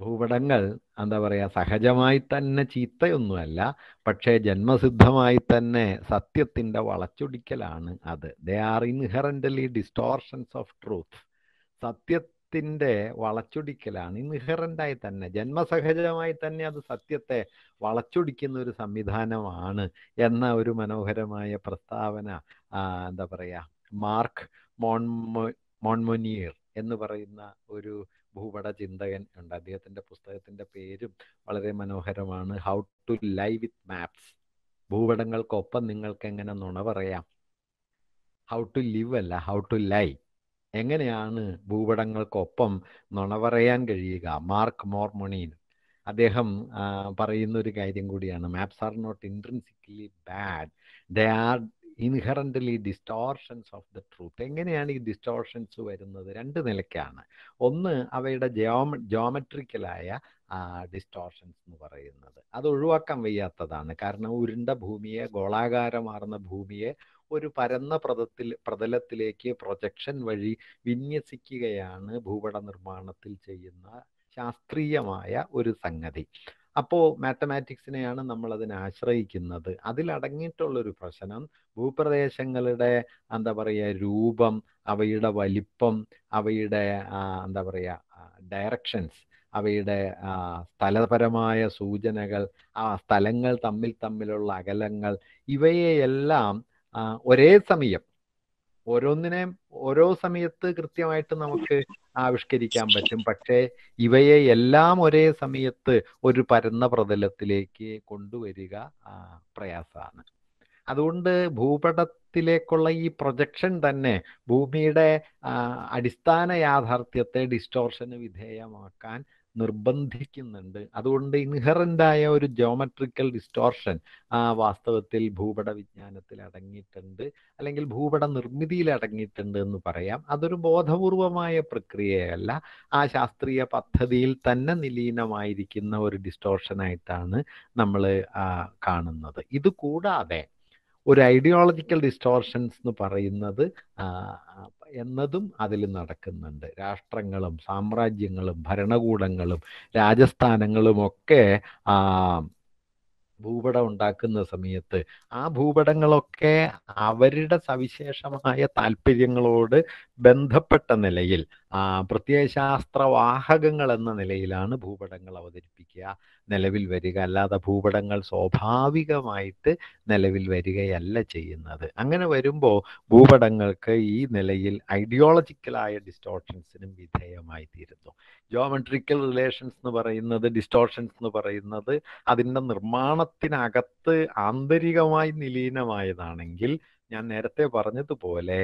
ഭൂപടങ്ങൾ എന്താ പറയുക സഹജമായി തന്നെ ചീത്തയൊന്നുമല്ല പക്ഷേ ജന്മസിദ്ധമായി തന്നെ സത്യത്തിൻ്റെ വളച്ചൊടിക്കലാണ് അത് they are inherently distortions of truth സത്യത്തിൻ്റെ വളച്ചൊടിക്കലാണ് ഇൻഹറൻ്റായി തന്നെ ജന്മസഹജമായി തന്നെ അത് സത്യത്തെ വളച്ചൊടിക്കുന്ന ഒരു സംവിധാനമാണ് എന്ന ഒരു മനോഹരമായ പ്രസ്താവന എന്താ പറയുക മാർക്ക് മോൺ മോൺമൊനിയർ എന്ന് പറയുന്ന ഒരു ഭൂപട ചിന്തകൻ ഉണ്ട് അദ്ദേഹത്തിന്റെ പുസ്തകത്തിന്റെ പേരും വളരെ മനോഹരമാണ് how to lie with maps ഭൂപടങ്ങൾക്കൊപ്പം നിങ്ങൾക്ക് എങ്ങനെ നുണ പറയാം ഹൗ ടു ലിവ് അല്ല ഹൗ ടു ലൈ എങ്ങനെയാണ് ഭൂപടങ്ങൾക്കൊപ്പം നുണ പറയാൻ കഴിയുക മാർക്ക് മോർമൊണീൻ അദ്ദേഹം പറയുന്ന ഒരു കാര്യം കൂടിയാണ് maps are not intrinsically bad they are inherently distortions of the truth എങ്ങനെയാണ് ഈ ഡിസ്റ്റോർഷൻസ് വരുന്നത് രണ്ട് നിലയ്ക്കാണ് ഒന്ന് അവയുടെ ജോമ ജോമെട്രിക്കലായ ഡിസ്റ്റോർഷൻസ് എന്ന് പറയുന്നത് അത് ഒഴിവാക്കാൻ വയ്യാത്തതാണ് കാരണം ഉരുണ്ട ഭൂമിയെ ഗോളാകാരമാർന്ന ഭൂമിയെ ഒരു പരന്ന പ്രതത്തിൽ പ്രതലത്തിലേക്ക് പ്രൊജക്ഷൻ വഴി വിന്യസിക്കുകയാണ് ഭൂപട നിർമ്മാണത്തിൽ ചെയ്യുന്ന ശാസ്ത്രീയമായ ഒരു സംഗതി അപ്പോൾ മാത്തമാറ്റിക്സിനെയാണ് നമ്മൾ അതിനെ ആശ്രയിക്കുന്നത് അതിലടങ്ങിയിട്ടുള്ളൊരു പ്രശ്നം ഭൂപ്രദേശങ്ങളുടെ എന്താ പറയുക രൂപം അവയുടെ വലിപ്പം അവയുടെ എന്താ പറയുക ഡയറക്ഷൻസ് അവയുടെ സ്ഥലപരമായ സൂചനകൾ ആ സ്ഥലങ്ങൾ തമ്മിൽ തമ്മിലുള്ള അകലങ്ങൾ ഇവയെല്ലാം ഒരേ സമയം ഓരോന്നിനെയും ഓരോ സമയത്ത് കൃത്യമായിട്ട് നമുക്ക് ആവിഷ്കരിക്കാൻ പറ്റും പക്ഷേ ഇവയെ എല്ലാം ഒരേ സമയത്ത് ഒരു പരന്ന പ്രതലത്തിലേക്ക് കൊണ്ടുവരിക പ്രയാസമാണ് അതുകൊണ്ട് ഭൂപടത്തിലേക്കുള്ള ഈ പ്രൊജക്ഷൻ തന്നെ ഭൂമിയുടെ അടിസ്ഥാന യാഥാർത്ഥ്യത്തെ ഡിസ്റ്റോർഷന് വിധേയമാക്കാൻ നിർബന്ധിക്കുന്നുണ്ട് അതുകൊണ്ട് ഇൻഹറൻ്റായ ഒരു ജോമെട്രിക്കൽ ഡിസ്റ്റോർഷൻ ആ വാസ്തവത്തിൽ ഭൂപട വിജ്ഞാനത്തിൽ അടങ്ങിയിട്ടുണ്ട് അല്ലെങ്കിൽ ഭൂപട നിർമ്മിതിയിൽ അടങ്ങിയിട്ടുണ്ട് എന്ന് പറയാം അതൊരു ബോധപൂർവമായ പ്രക്രിയയല്ല ആ ശാസ്ത്രീയ പദ്ധതിയിൽ തന്നെ നിലീനമായിരിക്കുന്ന ഒരു ഡിസ്റ്റോർഷനായിട്ടാണ് നമ്മൾ കാണുന്നത് ഇത് കൂടാതെ ഒരു ഐഡിയോളജിക്കൽ ഡിസ്റ്റോർഷൻസ് എന്ന് പറയുന്നത് എന്നതും അതിൽ നടക്കുന്നുണ്ട് രാഷ്ട്രങ്ങളും സാമ്രാജ്യങ്ങളും ഭരണകൂടങ്ങളും രാജസ്ഥാനങ്ങളും ഒക്കെ ഭൂപടം ഉണ്ടാക്കുന്ന സമയത്ത് ആ ഭൂപടങ്ങളൊക്കെ അവരുടെ സവിശേഷമായ താല്പര്യങ്ങളോട് ബന്ധപ്പെട്ട നിലയിൽ പ്രത്യയശാസ്ത്രവാഹകങ്ങൾ എന്ന നിലയിലാണ് ഭൂപടങ്ങൾ അവതരിപ്പിക്കുക നിലവിൽ വരിക അല്ലാതെ ഭൂപടങ്ങൾ സ്വാഭാവികമായിട്ട് നിലവിൽ വരികയല്ല ചെയ്യുന്നത് അങ്ങനെ വരുമ്പോൾ ഭൂപടങ്ങൾക്ക് ഈ നിലയിൽ ഐഡിയോളജിക്കലായ ഡിസ്റ്റോർഷൻസിനും വിധേയമായി തീരുന്നു ജോമെട്രിക്കൽ റിലേഷൻസ് എന്ന് പറയുന്നത് ഡിസ്റ്റോർഷൻസ് എന്ന് പറയുന്നത് അതിൻ്റെ നിർമ്മാണത്തിനകത്ത് ആന്തരികമായി നിലീനമായതാണെങ്കിൽ ഞാൻ നേരത്തെ പറഞ്ഞതുപോലെ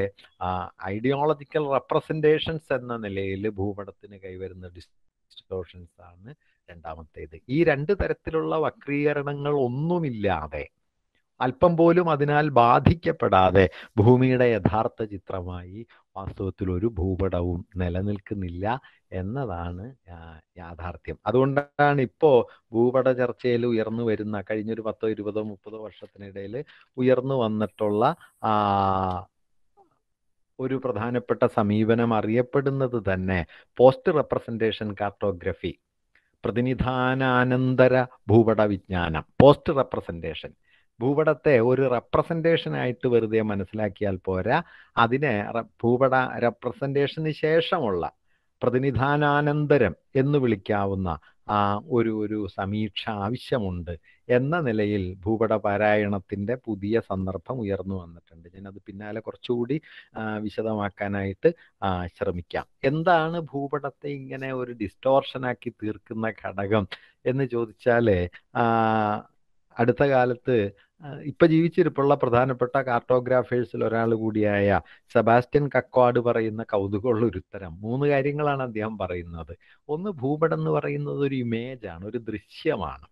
ഐഡിയോളജിക്കൽ റെപ്രസെൻറ്റേഷൻസ് എന്ന നിലയിൽ ഭൂപടത്തിന് കൈവരുന്ന ഡിസ്റ്റോർഷൻസ് ആണ് രണ്ടാമത്തേത് ഈ രണ്ട് തരത്തിലുള്ള വക്രീകരണങ്ങൾ ഒന്നുമില്ലാതെ അല്പം പോലും അതിനാൽ ബാധിക്കപ്പെടാതെ ഭൂമിയുടെ യഥാർത്ഥ ചിത്രമായി വാസ്തവത്തിൽ ഒരു ഭൂപടവും നിലനിൽക്കുന്നില്ല എന്നതാണ് യാഥാർത്ഥ്യം അതുകൊണ്ടാണ് ഇപ്പോൾ ഭൂപട ചർച്ചയിൽ ഉയർന്നു വരുന്ന കഴിഞ്ഞൊരു പത്തോ ഇരുപതോ മുപ്പതോ വർഷത്തിനിടയിൽ ഉയർന്നു വന്നിട്ടുള്ള ആ ഒരു പ്രധാനപ്പെട്ട സമീപനം അറിയപ്പെടുന്നത് തന്നെ പോസ്റ്റ് റെപ്രസെൻറ്റേഷൻ കാർട്ടോഗ്രഫി പ്രതിനിധാനാനന്തര ഭൂപട വിജ്ഞാനം പോസ്റ്റ് റെപ്രസെൻറ്റേഷൻ ഭൂപടത്തെ ഒരു ആയിട്ട് വെറുതെ മനസ്സിലാക്കിയാൽ പോരാ അതിനെ ഭൂപട റെപ്രസെൻറ്റേഷന് ശേഷമുള്ള പ്രതിനിധാനാനന്തരം എന്ന് വിളിക്കാവുന്ന ഒരു ഒരു സമീക്ഷ ആവശ്യമുണ്ട് എന്ന നിലയിൽ ഭൂപട പാരായണത്തിൻ്റെ പുതിയ സന്ദർഭം ഉയർന്നു വന്നിട്ടുണ്ട് ഞാൻ അത് പിന്നാലെ കുറച്ചുകൂടി വിശദമാക്കാനായിട്ട് ശ്രമിക്കാം എന്താണ് ഭൂപടത്തെ ഇങ്ങനെ ഒരു ഡിസ്റ്റോർഷനാക്കി തീർക്കുന്ന ഘടകം എന്ന് ആ അടുത്ത കാലത്ത് ഇപ്പൊ ജീവിച്ചിരിപ്പുള്ള പ്രധാനപ്പെട്ട കാർട്ടോഗ്രാഫേഴ്സിൽ ഒരാൾ കൂടിയായ സെബാസ്റ്റ്യൻ കക്വാട് പറയുന്ന കൗതുകമുള്ള ഒരു ഉത്തരം മൂന്ന് കാര്യങ്ങളാണ് അദ്ദേഹം പറയുന്നത് ഒന്ന് ഭൂപടം എന്ന് പറയുന്നത് ഒരു ഇമേജാണ് ഒരു ദൃശ്യമാണ്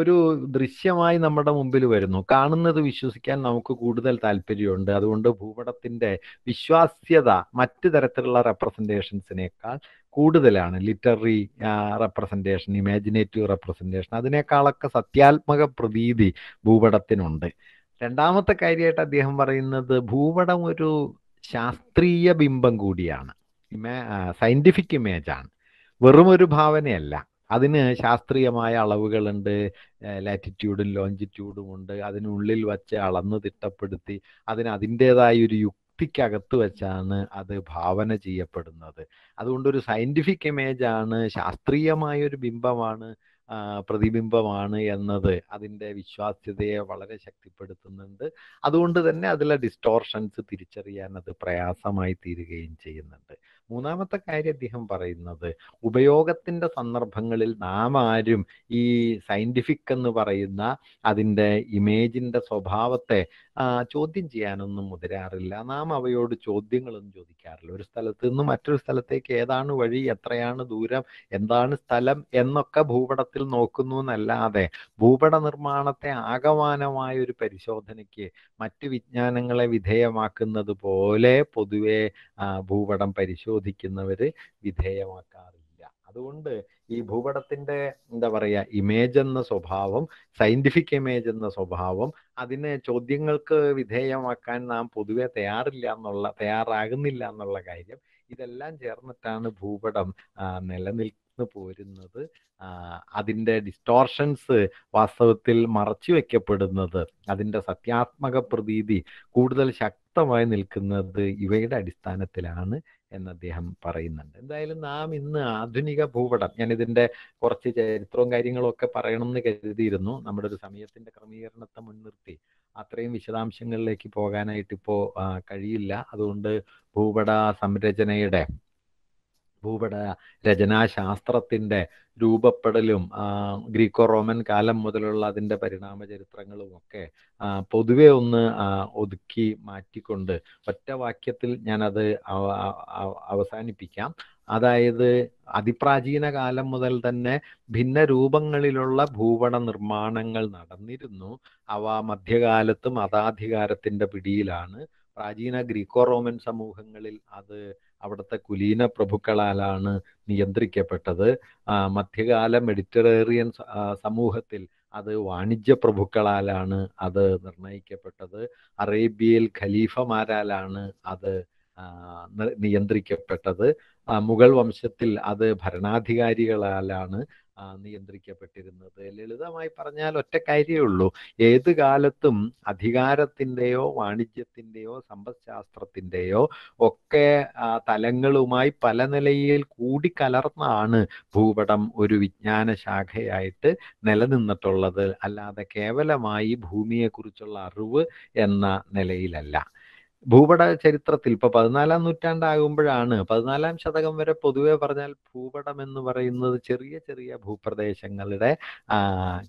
ഒരു ദൃശ്യമായി നമ്മുടെ മുമ്പിൽ വരുന്നു കാണുന്നത് വിശ്വസിക്കാൻ നമുക്ക് കൂടുതൽ താല്പര്യമുണ്ട് അതുകൊണ്ട് ഭൂപടത്തിന്റെ വിശ്വാസ്യത മറ്റു തരത്തിലുള്ള റെപ്രസെൻറ്റേഷൻസിനേക്കാൾ കൂടുതലാണ് ലിറ്റററി റെപ്രസെൻറ്റേഷൻ ഇമാജിനേറ്റീവ് റെപ്രസെൻറ്റേഷൻ അതിനേക്കാളൊക്കെ സത്യാത്മക പ്രതീതി ഭൂപടത്തിനുണ്ട് രണ്ടാമത്തെ കാര്യമായിട്ട് അദ്ദേഹം പറയുന്നത് ഭൂപടം ഒരു ശാസ്ത്രീയ ബിംബം കൂടിയാണ് ഇമേ സയൻറ്റിഫിക് ഇമേജാണ് വെറും ഒരു ഭാവനയല്ല അതിന് ശാസ്ത്രീയമായ അളവുകളുണ്ട് ലാറ്റിറ്റ്യൂഡും ലോഞ്ചിറ്റ്യൂഡും ഉണ്ട് അതിനുള്ളിൽ വച്ച് അളന്ന് തിട്ടപ്പെടുത്തി അതിന് അതിൻ്റെതായ ഒരു യുക്തിക്കകത്ത് വെച്ചാണ് അത് ഭാവന ചെയ്യപ്പെടുന്നത് അതുകൊണ്ട് ഒരു സയന്റിഫിക് ഇമേജ് ആണ് ശാസ്ത്രീയമായ ഒരു ബിംബമാണ് പ്രതിബിംബമാണ് എന്നത് അതിൻ്റെ വിശ്വാസ്യതയെ വളരെ ശക്തിപ്പെടുത്തുന്നുണ്ട് അതുകൊണ്ട് തന്നെ അതിലെ ഡിസ്റ്റോർഷൻസ് തിരിച്ചറിയാൻ അത് പ്രയാസമായി തീരുകയും ചെയ്യുന്നുണ്ട് മൂന്നാമത്തെ കാര്യം അദ്ദേഹം പറയുന്നത് ഉപയോഗത്തിന്റെ സന്ദർഭങ്ങളിൽ നാം ആരും ഈ സയന്റിഫിക് എന്ന് പറയുന്ന അതിന്റെ ഇമേജിന്റെ സ്വഭാവത്തെ ചോദ്യം ചെയ്യാനൊന്നും മുതിരാറില്ല നാം അവയോട് ചോദ്യങ്ങളൊന്നും ചോദിക്കാറില്ല ഒരു സ്ഥലത്ത് നിന്നും മറ്റൊരു സ്ഥലത്തേക്ക് ഏതാണ് വഴി എത്രയാണ് ദൂരം എന്താണ് സ്ഥലം എന്നൊക്കെ ഭൂപടത്തിൽ നോക്കുന്നു എന്നല്ലാതെ ഭൂപട നിർമ്മാണത്തെ ആകമാനമായ ഒരു പരിശോധനയ്ക്ക് മറ്റു വിജ്ഞാനങ്ങളെ വിധേയമാക്കുന്നത് പോലെ പൊതുവെ ഭൂപടം പരിശോധിക്കുന്നവര് വിധേയമാക്കാറില്ല അതുകൊണ്ട് ഈ ഭൂപടത്തിന്റെ എന്താ പറയാ ഇമേജ് എന്ന സ്വഭാവം സയന്റിഫിക് ഇമേജ് എന്ന സ്വഭാവം അതിനെ ചോദ്യങ്ങൾക്ക് വിധേയമാക്കാൻ നാം പൊതുവെ തയ്യാറില്ല എന്നുള്ള തയ്യാറാകുന്നില്ല എന്നുള്ള കാര്യം ഇതെല്ലാം ചേർന്നിട്ടാണ് ഭൂപടം നിലനിൽക്കുന്നു പോരുന്നത് അതിന്റെ ഡിസ്റ്റോർഷൻസ് വാസ്തവത്തിൽ മറച്ചു വെക്കപ്പെടുന്നത് അതിന്റെ സത്യാത്മക പ്രതീതി കൂടുതൽ ശക്തമായി നിൽക്കുന്നത് ഇവയുടെ അടിസ്ഥാനത്തിലാണ് എന്ന് അദ്ദേഹം പറയുന്നുണ്ട് എന്തായാലും നാം ഇന്ന് ആധുനിക ഭൂപടം ഇതിന്റെ കുറച്ച് ചരിത്രവും കാര്യങ്ങളൊക്കെ പറയണമെന്ന് കരുതിയിരുന്നു നമ്മുടെ ഒരു സമയത്തിന്റെ ക്രമീകരണത്തെ മുൻനിർത്തി അത്രയും വിശദാംശങ്ങളിലേക്ക് പോകാനായിട്ട് ഇപ്പോൾ കഴിയില്ല അതുകൊണ്ട് ഭൂപട സംരചനയുടെ ഭൂപട രചനാശാസ്ത്രത്തിൻ്റെ രൂപപ്പെടലും ഗ്രീക്കോ റോമൻ കാലം മുതലുള്ള അതിൻ്റെ പരിണാമ ചരിത്രങ്ങളും ഒക്കെ പൊതുവെ ഒന്ന് ഒതുക്കി മാറ്റിക്കൊണ്ട് ഒറ്റ വാക്യത്തിൽ ഞാനത് അവസാനിപ്പിക്കാം അതായത് അതിപ്രാചീന കാലം മുതൽ തന്നെ ഭിന്ന രൂപങ്ങളിലുള്ള ഭൂപട നിർമ്മാണങ്ങൾ നടന്നിരുന്നു അവ മധ്യകാലത്തും മതാധികാരത്തിൻ്റെ പിടിയിലാണ് പ്രാചീന ഗ്രീക്കോ റോമൻ സമൂഹങ്ങളിൽ അത് അവിടുത്തെ കുലീന പ്രഭുക്കളാലാണ് നിയന്ത്രിക്കപ്പെട്ടത് മധ്യകാല മെഡിറ്ററേറിയൻ സമൂഹത്തിൽ അത് വാണിജ്യ പ്രഭുക്കളാലാണ് അത് നിർണയിക്കപ്പെട്ടത് അറേബ്യയിൽ ഖലീഫമാരാലാണ് അത് നിയന്ത്രിക്കപ്പെട്ടത് മുഗൾ വംശത്തിൽ അത് ഭരണാധികാരികളാലാണ് നിയന്ത്രിക്കപ്പെട്ടിരുന്നത് ലളിതമായി പറഞ്ഞാൽ ഒറ്റ ഉള്ളൂ ഏത് കാലത്തും അധികാരത്തിൻ്റെയോ വാണിജ്യത്തിൻ്റെയോ സമ്പദ്ശാസ്ത്രത്തിൻ്റെയോ ഒക്കെ തലങ്ങളുമായി പല നിലയിൽ കൂടിക്കലർന്നാണ് ഭൂപടം ഒരു വിജ്ഞാന ശാഖയായിട്ട് നിലനിന്നിട്ടുള്ളത് അല്ലാതെ കേവലമായി ഭൂമിയെക്കുറിച്ചുള്ള അറിവ് എന്ന നിലയിലല്ല ഭൂപട ചരിത്രത്തിൽ ഇപ്പൊ പതിനാലാം നൂറ്റാണ്ടാകുമ്പോഴാണ് പതിനാലാം ശതകം വരെ പൊതുവെ പറഞ്ഞാൽ ഭൂപടം എന്ന് പറയുന്നത് ചെറിയ ചെറിയ ഭൂപ്രദേശങ്ങളുടെ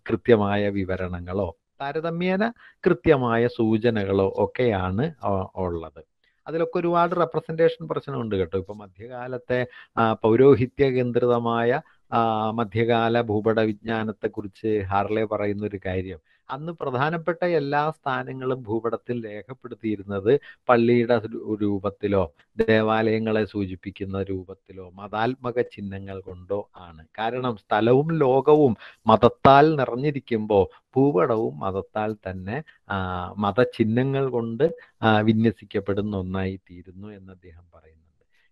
കൃത്യമായ വിവരണങ്ങളോ താരതമ്യേന കൃത്യമായ സൂചനകളോ ഒക്കെയാണ് ഉള്ളത് അതിലൊക്കെ ഒരുപാട് റെപ്രസെൻറ്റേഷൻ പ്രശ്നമുണ്ട് കേട്ടോ ഇപ്പൊ മധ്യകാലത്തെ പൗരോഹിത്യ കേന്ദ്രിതമായ മധ്യകാല ഭൂപട കുറിച്ച് ഹാർലെ പറയുന്ന ഒരു കാര്യം അന്ന് പ്രധാനപ്പെട്ട എല്ലാ സ്ഥാനങ്ങളും ഭൂപടത്തിൽ രേഖപ്പെടുത്തിയിരുന്നത് പള്ളിയുടെ രൂപത്തിലോ ദേവാലയങ്ങളെ സൂചിപ്പിക്കുന്ന രൂപത്തിലോ മതാത്മക ചിഹ്നങ്ങൾ കൊണ്ടോ ആണ് കാരണം സ്ഥലവും ലോകവും മതത്താൽ നിറഞ്ഞിരിക്കുമ്പോൾ ഭൂപടവും മതത്താൽ തന്നെ മതചിഹ്നങ്ങൾ കൊണ്ട് വിന്യസിക്കപ്പെടുന്ന ഒന്നായി തീരുന്നു എന്ന് അദ്ദേഹം പറയുന്നു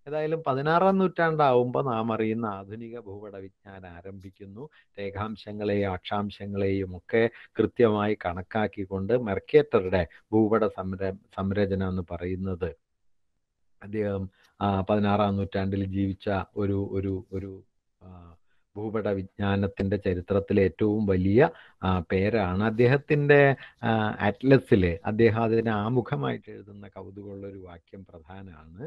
ഏതായാലും പതിനാറാം നൂറ്റാണ്ടാവുമ്പോൾ നാം അറിയുന്ന ആധുനിക ഭൂപട വിജ്ഞാനം ആരംഭിക്കുന്നു രേഖാംശങ്ങളെയും അക്ഷാംശങ്ങളെയും ഒക്കെ കൃത്യമായി കണക്കാക്കിക്കൊണ്ട് മെർക്കേറ്ററുടെ ഭൂപട സംര സംരചന എന്ന് പറയുന്നത് അദ്ദേഹം പതിനാറാം നൂറ്റാണ്ടിൽ ജീവിച്ച ഒരു ഒരു ഒരു ഭൂപട വിജ്ഞാനത്തിന്റെ ചരിത്രത്തിലെ ഏറ്റവും വലിയ പേരാണ് അദ്ദേഹത്തിന്റെ അറ്റ്ലസിലെ അദ്ദേഹം അതിനെ ആമുഖമായിട്ട് എഴുതുന്ന കൗതുകമുള്ള ഒരു വാക്യം പ്രധാനമാണ്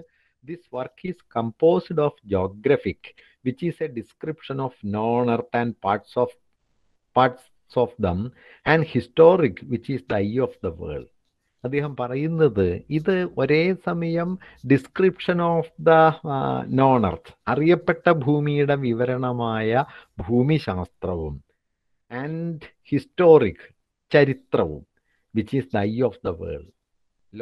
This work is composed of geographic, which is a description of non and parts of parts of them, and historic, which is the eye of the world. അദ്ദേഹം പറയുന്നത് ഇത് ഒരേ സമയം description of the known earth അറിയപ്പെട്ട ഭൂമിയുടെ വിവരണമായ ഭൂമിശാസ്ത്രവും and historic ചരിത്രവും which is the eye of the world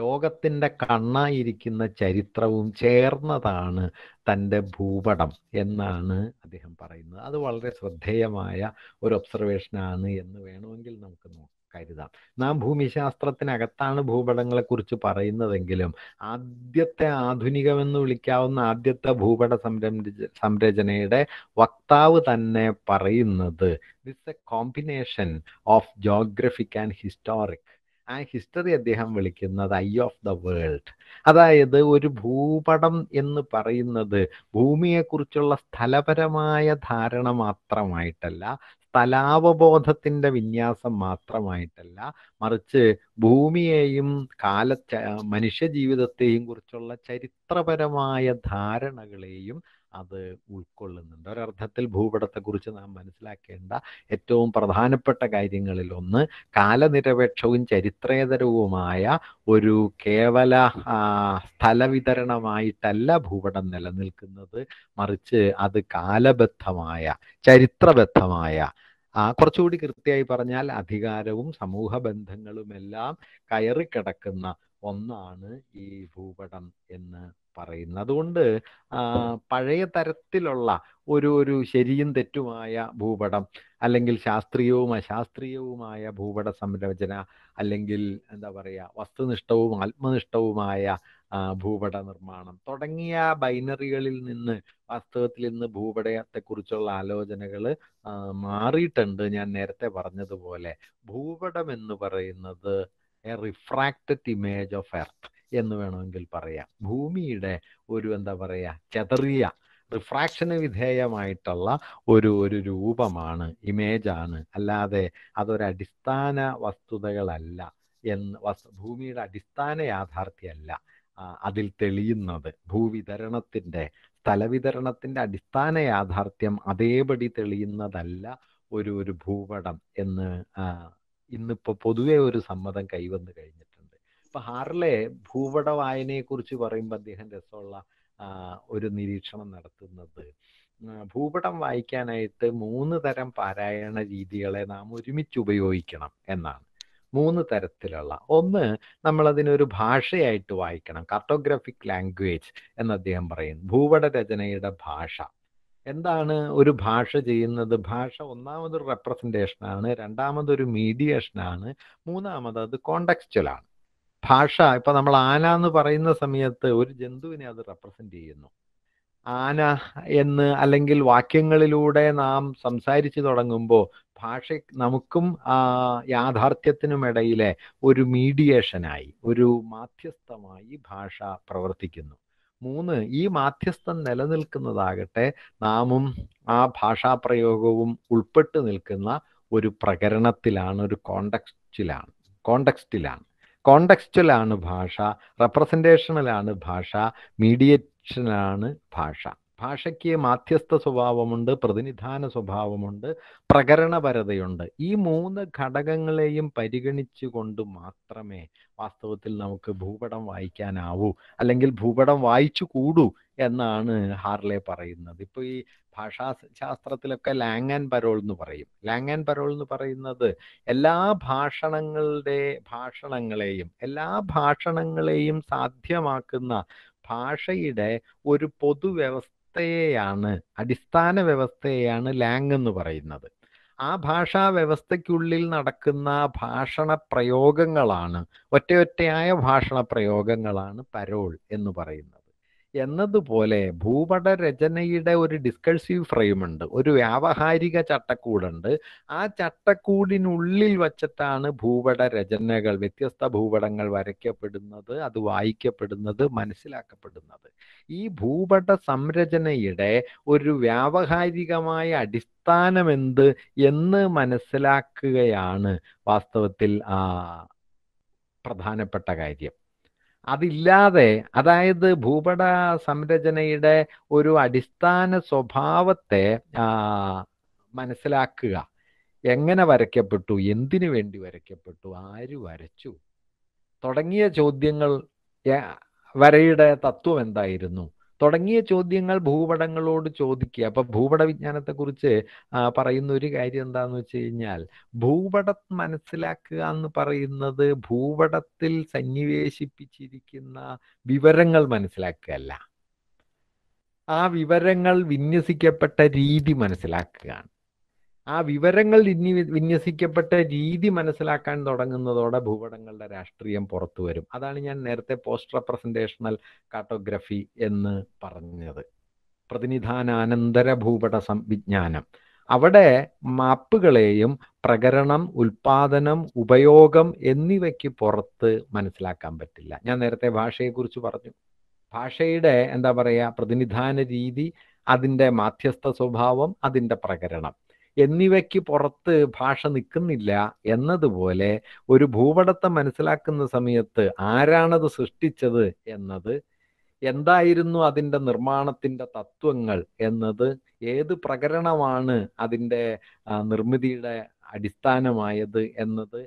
ലോകത്തിൻ്റെ കണ്ണായിരിക്കുന്ന ചരിത്രവും ചേർന്നതാണ് തൻ്റെ ഭൂപടം എന്നാണ് അദ്ദേഹം പറയുന്നത് അത് വളരെ ശ്രദ്ധേയമായ ഒരു ഒബ്സർവേഷനാണ് എന്ന് വേണമെങ്കിൽ നമുക്ക് കരുതാം നാം ഭൂമിശാസ്ത്രത്തിനകത്താണ് ഭൂപടങ്ങളെക്കുറിച്ച് പറയുന്നതെങ്കിലും ആദ്യത്തെ ആധുനികമെന്ന് വിളിക്കാവുന്ന ആദ്യത്തെ ഭൂപട സംരംഭ സംരചനയുടെ വക്താവ് തന്നെ പറയുന്നത് this a combination of geographic and historic ആ ഹിസ്റ്ററി അദ്ദേഹം വിളിക്കുന്നത് ഐ ഓഫ് ദ വേൾഡ് അതായത് ഒരു ഭൂപടം എന്ന് പറയുന്നത് ഭൂമിയെക്കുറിച്ചുള്ള സ്ഥലപരമായ ധാരണ മാത്രമായിട്ടല്ല സ്ഥലാവബോധത്തിൻ്റെ വിന്യാസം മാത്രമായിട്ടല്ല മറിച്ച് ഭൂമിയെയും കാല മനുഷ്യ ജീവിതത്തെയും കുറിച്ചുള്ള ചരിത്രപരമായ ധാരണകളെയും അത് ഉൾക്കൊള്ളുന്നുണ്ട് ഒരർത്ഥത്തിൽ ഭൂപടത്തെക്കുറിച്ച് നാം മനസ്സിലാക്കേണ്ട ഏറ്റവും പ്രധാനപ്പെട്ട കാര്യങ്ങളിൽ ഒന്ന് കാലനിരപേക്ഷവും ചരിത്രേതരവുമായ ഒരു കേവല സ്ഥലവിതരണമായിട്ടല്ല ഭൂപടം നിലനിൽക്കുന്നത് മറിച്ച് അത് കാലബദ്ധമായ ചരിത്രബദ്ധമായ കുറച്ചുകൂടി കൃത്യമായി പറഞ്ഞാൽ അധികാരവും സമൂഹ ബന്ധങ്ങളുമെല്ലാം കയറിക്കിടക്കുന്ന ഒന്നാണ് ഈ ഭൂപടം എന്ന് പറയുന്നത് അതുകൊണ്ട് പഴയ തരത്തിലുള്ള ഒരു ഒരു ശരിയും തെറ്റുമായ ഭൂപടം അല്ലെങ്കിൽ ശാസ്ത്രീയവും അശാസ്ത്രീയവുമായ ഭൂപട സംരചന അല്ലെങ്കിൽ എന്താ പറയുക വസ്തുനിഷ്ഠവും ആത്മനിഷ്ഠവുമായ ഭൂപട നിർമ്മാണം തുടങ്ങിയ ബൈനറികളിൽ നിന്ന് വാസ്തവത്തിൽ ഇന്ന് ഭൂപടത്തെക്കുറിച്ചുള്ള ആലോചനകൾ മാറിയിട്ടുണ്ട് ഞാൻ നേരത്തെ പറഞ്ഞതുപോലെ ഭൂപടം എന്ന് പറയുന്നത് a refracted image of earth എന്ന് വേണമെങ്കിൽ പറയാം ഭൂമിയുടെ ഒരു എന്താ പറയുക ചെതറിയ റിഫ്രാക്ഷന് വിധേയമായിട്ടുള്ള ഒരു ഒരു രൂപമാണ് ഇമേജാണ് അല്ലാതെ അതൊരടിസ്ഥാന വസ്തുതകളല്ല എന്ന് ഭൂമിയുടെ അടിസ്ഥാന യാഥാർത്ഥ്യമല്ല അതിൽ തെളിയുന്നത് ഭൂവിതരണത്തിൻ്റെ സ്ഥലവിതരണത്തിൻ്റെ അടിസ്ഥാന യാഥാർത്ഥ്യം അതേപടി തെളിയുന്നതല്ല ഒരു ഒരു ഭൂപടം എന്ന് ഇന്നിപ്പോ പൊതുവെ ഒരു സമ്മതം കൈവന്നു കഴിഞ്ഞിട്ടുണ്ട് ഇപ്പൊ ഹാർലെ ഭൂപട കുറിച്ച് പറയുമ്പോൾ അദ്ദേഹം രസമുള്ള ഒരു നിരീക്ഷണം നടത്തുന്നത് ഭൂപടം വായിക്കാനായിട്ട് മൂന്ന് തരം പാരായണ രീതികളെ നാം ഒരുമിച്ച് ഉപയോഗിക്കണം എന്നാണ് മൂന്ന് തരത്തിലുള്ള ഒന്ന് നമ്മളതിനൊരു ഭാഷയായിട്ട് വായിക്കണം കാർട്ടോഗ്രാഫിക് ലാംഗ്വേജ് എന്ന് അദ്ദേഹം പറയും ഭൂപട രചനയുടെ ഭാഷ എന്താണ് ഒരു ഭാഷ ചെയ്യുന്നത് ഭാഷ ഒന്നാമതൊരു റെപ്രസെൻറ്റേഷനാണ് രണ്ടാമതൊരു മീഡിയേഷനാണ് മൂന്നാമത് അത് കോണ്ടക്സ്റ്റലാണ് ഭാഷ ഇപ്പൊ നമ്മൾ ആന എന്ന് പറയുന്ന സമയത്ത് ഒരു ജന്തുവിനെ അത് റെപ്രസെന്റ് ചെയ്യുന്നു ആന എന്ന് അല്ലെങ്കിൽ വാക്യങ്ങളിലൂടെ നാം സംസാരിച്ചു തുടങ്ങുമ്പോൾ ഭാഷ നമുക്കും യാഥാർത്ഥ്യത്തിനും ഇടയിലെ ഒരു മീഡിയേഷനായി ഒരു മാധ്യസ്ഥമായി ഭാഷ പ്രവർത്തിക്കുന്നു മൂന്ന് ഈ മാധ്യസ്ഥൻ നിലനിൽക്കുന്നതാകട്ടെ നാമും ആ ഭാഷാപ്രയോഗവും ഉൾപ്പെട്ട് നിൽക്കുന്ന ഒരു പ്രകരണത്തിലാണ് ഒരു കോണ്ടക്സ്റ്റിലാണ് കോണ്ടക്സ്റ്റിലാണ് കോണ്ടക്സ്റ്റിലാണ് ഭാഷ റെപ്രസെൻറ്റേഷനിലാണ് ഭാഷ മീഡിയേഷനാണ് ഭാഷ ഭാഷയ്ക്ക് മാധ്യസ്ഥ സ്വഭാവമുണ്ട് പ്രതിനിധാന സ്വഭാവമുണ്ട് പ്രകരണപരതയുണ്ട് ഈ മൂന്ന് ഘടകങ്ങളെയും പരിഗണിച്ചുകൊണ്ട് മാത്രമേ വാസ്തവത്തിൽ നമുക്ക് ഭൂപടം വായിക്കാനാവൂ അല്ലെങ്കിൽ ഭൂപടം വായിച്ചു കൂടൂ എന്നാണ് ഹാർലെ പറയുന്നത് ഇപ്പൊ ഈ ശാസ്ത്രത്തിലൊക്കെ ലാങ് ആൻഡ് പരോൾ എന്ന് പറയും ലാങ് ആൻഡ് പരോൾ എന്ന് പറയുന്നത് എല്ലാ ഭാഷണങ്ങളുടെ ഭാഷണങ്ങളെയും എല്ലാ ഭാഷണങ്ങളെയും സാധ്യമാക്കുന്ന ഭാഷയുടെ ഒരു പൊതുവ്യവസ്ഥ വ്യവസ്ഥയെയാണ് അടിസ്ഥാന വ്യവസ്ഥയെയാണ് ലാങ് എന്ന് പറയുന്നത് ആ ഭാഷാ വ്യവസ്ഥയ്ക്കുള്ളിൽ നടക്കുന്ന ഭാഷണ പ്രയോഗങ്ങളാണ് ഒറ്റയൊറ്റയായ ഭാഷണ പ്രയോഗങ്ങളാണ് പരോൾ എന്ന് പറയുന്നത് എന്നതുപോലെ ഭൂപട രചനയുടെ ഒരു ഡിസ്കൾസീവ് ഫ്രെയിമുണ്ട് ഒരു വ്യാവഹാരിക ചട്ടക്കൂടുണ്ട് ആ ചട്ടക്കൂടിനുള്ളിൽ വച്ചിട്ടാണ് ഭൂപട രചനകൾ വ്യത്യസ്ത ഭൂപടങ്ങൾ വരയ്ക്കപ്പെടുന്നത് അത് വായിക്കപ്പെടുന്നത് മനസ്സിലാക്കപ്പെടുന്നത് ഈ ഭൂപട സംരചനയുടെ ഒരു വ്യാവഹാരികമായ അടിസ്ഥാനം എന്ത് എന്ന് മനസ്സിലാക്കുകയാണ് വാസ്തവത്തിൽ ആ പ്രധാനപ്പെട്ട കാര്യം അതില്ലാതെ അതായത് ഭൂപട സംരചനയുടെ ഒരു അടിസ്ഥാന സ്വഭാവത്തെ മനസ്സിലാക്കുക എങ്ങനെ വരയ്ക്കപ്പെട്ടു എന്തിനു വേണ്ടി വരയ്ക്കപ്പെട്ടു ആര് വരച്ചു തുടങ്ങിയ ചോദ്യങ്ങൾ വരയുടെ തത്വം എന്തായിരുന്നു തുടങ്ങിയ ചോദ്യങ്ങൾ ഭൂപടങ്ങളോട് ചോദിക്കുക അപ്പൊ ഭൂപട കുറിച്ച് പറയുന്ന ഒരു കാര്യം എന്താന്ന് വെച്ച് കഴിഞ്ഞാൽ ഭൂപടം മനസ്സിലാക്കുക എന്ന് പറയുന്നത് ഭൂപടത്തിൽ സന്നിവേശിപ്പിച്ചിരിക്കുന്ന വിവരങ്ങൾ മനസ്സിലാക്കുകയല്ല ആ വിവരങ്ങൾ വിന്യസിക്കപ്പെട്ട രീതി മനസ്സിലാക്കുകയാണ് ആ വിവരങ്ങൾ വിന്യസിക്കപ്പെട്ട രീതി മനസ്സിലാക്കാൻ തുടങ്ങുന്നതോടെ ഭൂപടങ്ങളുടെ രാഷ്ട്രീയം പുറത്തു വരും അതാണ് ഞാൻ നേരത്തെ പോസ്റ്റ് റെപ്രസെൻറ്റേഷണൽ കാർട്ടോഗ്രഫി എന്ന് പറഞ്ഞത് പ്രതിനിധാനാനന്തര ഭൂപട സംവിജ്ഞാനം അവിടെ മാപ്പുകളെയും പ്രകരണം ഉൽപാദനം ഉപയോഗം എന്നിവയ്ക്ക് പുറത്ത് മനസ്സിലാക്കാൻ പറ്റില്ല ഞാൻ നേരത്തെ ഭാഷയെക്കുറിച്ച് പറഞ്ഞു ഭാഷയുടെ എന്താ പറയുക പ്രതിനിധാന രീതി അതിൻ്റെ മാധ്യസ്ഥ സ്വഭാവം അതിൻ്റെ പ്രകരണം എന്നിവയ്ക്ക് പുറത്ത് ഭാഷ നിൽക്കുന്നില്ല എന്നതുപോലെ ഒരു ഭൂപടത്തെ മനസ്സിലാക്കുന്ന സമയത്ത് ആരാണത് സൃഷ്ടിച്ചത് എന്നത് എന്തായിരുന്നു അതിൻ്റെ നിർമ്മാണത്തിൻ്റെ തത്വങ്ങൾ എന്നത് ഏത് പ്രകരണമാണ് അതിൻ്റെ നിർമ്മിതിയുടെ അടിസ്ഥാനമായത് എന്നത്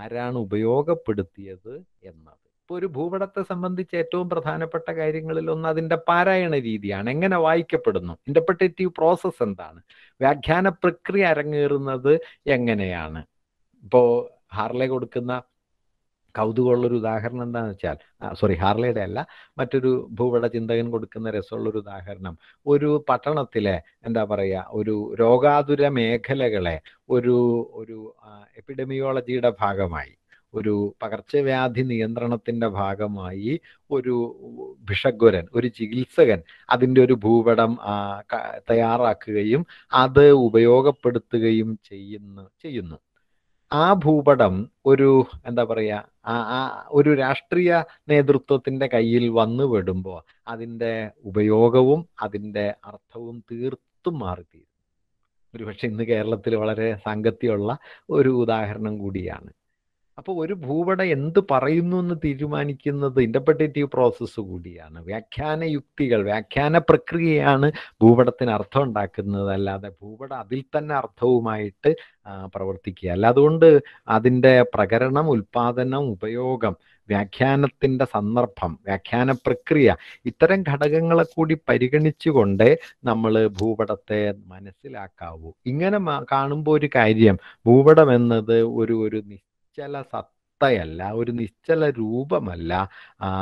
ആരാണ് ഉപയോഗപ്പെടുത്തിയത് എന്നത് ഇപ്പോൾ ഒരു ഭൂപടത്തെ സംബന്ധിച്ച് ഏറ്റവും പ്രധാനപ്പെട്ട കാര്യങ്ങളിൽ ഒന്ന് അതിന്റെ പാരായണ രീതിയാണ് എങ്ങനെ വായിക്കപ്പെടുന്നു ഇന്റർപ്രറ്റേറ്റീവ് പ്രോസസ്സ് എന്താണ് വ്യാഖ്യാന പ്രക്രിയ അരങ്ങേറുന്നത് എങ്ങനെയാണ് ഇപ്പോ ഹാർലെ കൊടുക്കുന്ന കൗതുകമുള്ളൊരു ഉദാഹരണം എന്താണെന്ന് വെച്ചാൽ സോറി ഹാർലയുടെ അല്ല മറ്റൊരു ഭൂപട ചിന്തകൻ കൊടുക്കുന്ന രസമുള്ളൊരു ഉദാഹരണം ഒരു പട്ടണത്തിലെ എന്താ പറയുക ഒരു രോഗാതുര മേഖലകളെ ഒരു ഒരു എപ്പിഡമിയോളജിയുടെ ഭാഗമായി ഒരു പകർച്ചവ്യാധി നിയന്ത്രണത്തിന്റെ ഭാഗമായി ഒരു ഭിഷഗ്വരൻ ഒരു ചികിത്സകൻ അതിൻ്റെ ഒരു ഭൂപടം തയ്യാറാക്കുകയും അത് ഉപയോഗപ്പെടുത്തുകയും ചെയ്യുന്നു ചെയ്യുന്നു ആ ഭൂപടം ഒരു എന്താ പറയുക ഒരു രാഷ്ട്രീയ നേതൃത്വത്തിന്റെ കയ്യിൽ വന്നു അതിന്റെ അതിൻ്റെ ഉപയോഗവും അതിൻ്റെ അർത്ഥവും തീർത്തും മാറിത്തീരും ഒരുപക്ഷെ ഇന്ന് കേരളത്തിൽ വളരെ സാങ്കത്യമുള്ള ഒരു ഉദാഹരണം കൂടിയാണ് അപ്പോൾ ഒരു ഭൂപട എന്ത് പറയുന്നു എന്ന് തീരുമാനിക്കുന്നത് ഇൻ്റർപ്രറ്റേറ്റീവ് പ്രോസസ്സ് കൂടിയാണ് വ്യാഖ്യാന യുക്തികൾ വ്യാഖ്യാന പ്രക്രിയയാണ് ഭൂപടത്തിന് അർത്ഥം ഉണ്ടാക്കുന്നത് അല്ലാതെ ഭൂപടം അതിൽ തന്നെ അർത്ഥവുമായിട്ട് പ്രവർത്തിക്കുകയല്ല അതുകൊണ്ട് അതിൻ്റെ പ്രകരണം ഉൽപാദനം ഉപയോഗം വ്യാഖ്യാനത്തിൻ്റെ സന്ദർഭം വ്യാഖ്യാന പ്രക്രിയ ഇത്തരം ഘടകങ്ങളെ കൂടി പരിഗണിച്ചുകൊണ്ട് നമ്മൾ ഭൂപടത്തെ മനസ്സിലാക്കാവൂ ഇങ്ങനെ കാണുമ്പോൾ ഒരു കാര്യം ഭൂപടം എന്നത് ഒരു ഒരു നിശ്ചല സത്തയല്ല ഒരു നിശ്ചല രൂപമല്ല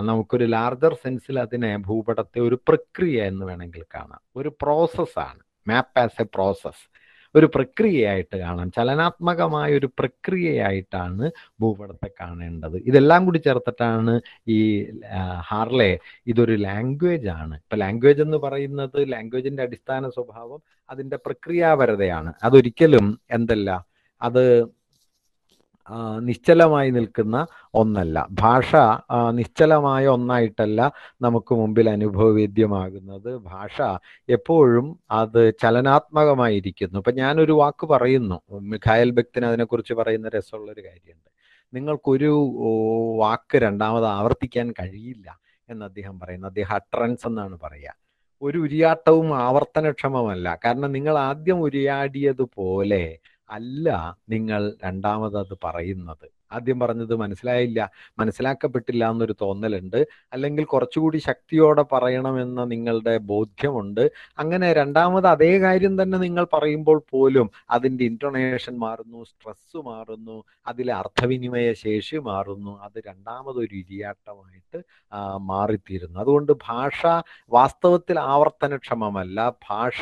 നമുക്കൊരു ലാർജർ സെൻസിൽ അതിനെ ഭൂപടത്തെ ഒരു പ്രക്രിയ എന്ന് വേണമെങ്കിൽ കാണാം ഒരു പ്രോസസ്സാണ് മാപ്പ് ആസ് എ പ്രോസസ് ഒരു പ്രക്രിയയായിട്ട് കാണാം ചലനാത്മകമായ ഒരു പ്രക്രിയയായിട്ടാണ് ഭൂപടത്തെ കാണേണ്ടത് ഇതെല്ലാം കൂടി ചേർത്തിട്ടാണ് ഈ ഹാർലെ ഇതൊരു ലാംഗ്വേജ് ആണ് ഇപ്പൊ ലാംഗ്വേജ് എന്ന് പറയുന്നത് ലാംഗ്വേജിന്റെ അടിസ്ഥാന സ്വഭാവം അതിന്റെ പ്രക്രിയാപരതയാണ് അതൊരിക്കലും എന്തല്ല അത് നിശ്ചലമായി നിൽക്കുന്ന ഒന്നല്ല ഭാഷ നിശ്ചലമായ ഒന്നായിട്ടല്ല നമുക്ക് മുമ്പിൽ അനുഭവവേദ്യമാകുന്നത് ഭാഷ എപ്പോഴും അത് ചലനാത്മകമായിരിക്കുന്നു ഇപ്പം ഞാനൊരു വാക്ക് പറയുന്നു മിഖായൽ ഭക്തന് അതിനെക്കുറിച്ച് പറയുന്ന രസമുള്ളൊരു കാര്യമുണ്ട് നിങ്ങൾക്കൊരു വാക്ക് രണ്ടാമത് ആവർത്തിക്കാൻ കഴിയില്ല എന്ന് അദ്ദേഹം പറയുന്നു അദ്ദേഹം അട്രൻസ് എന്നാണ് പറയുക ഒരു ഉരിയാട്ടവും ആവർത്തനക്ഷമമല്ല കാരണം നിങ്ങൾ ആദ്യം ഉരിയാടിയതുപോലെ അല്ല നിങ്ങൾ രണ്ടാമത് അത് പറയുന്നത് ആദ്യം പറഞ്ഞത് മനസ്സിലായില്ല മനസ്സിലാക്കപ്പെട്ടില്ല എന്നൊരു തോന്നലുണ്ട് അല്ലെങ്കിൽ കുറച്ചുകൂടി ശക്തിയോടെ പറയണമെന്ന നിങ്ങളുടെ ബോധ്യമുണ്ട് അങ്ങനെ രണ്ടാമത് അതേ കാര്യം തന്നെ നിങ്ങൾ പറയുമ്പോൾ പോലും അതിൻ്റെ ഇൻറ്റൊണേഷൻ മാറുന്നു സ്ട്രെസ് മാറുന്നു അതിലെ അർത്ഥവിനിമയ ശേഷി മാറുന്നു അത് രണ്ടാമതൊരു ഇരിയാട്ടമായിട്ട് മാറിത്തീരുന്നു അതുകൊണ്ട് ഭാഷ വാസ്തവത്തിൽ ആവർത്തനക്ഷമമല്ല ഭാഷ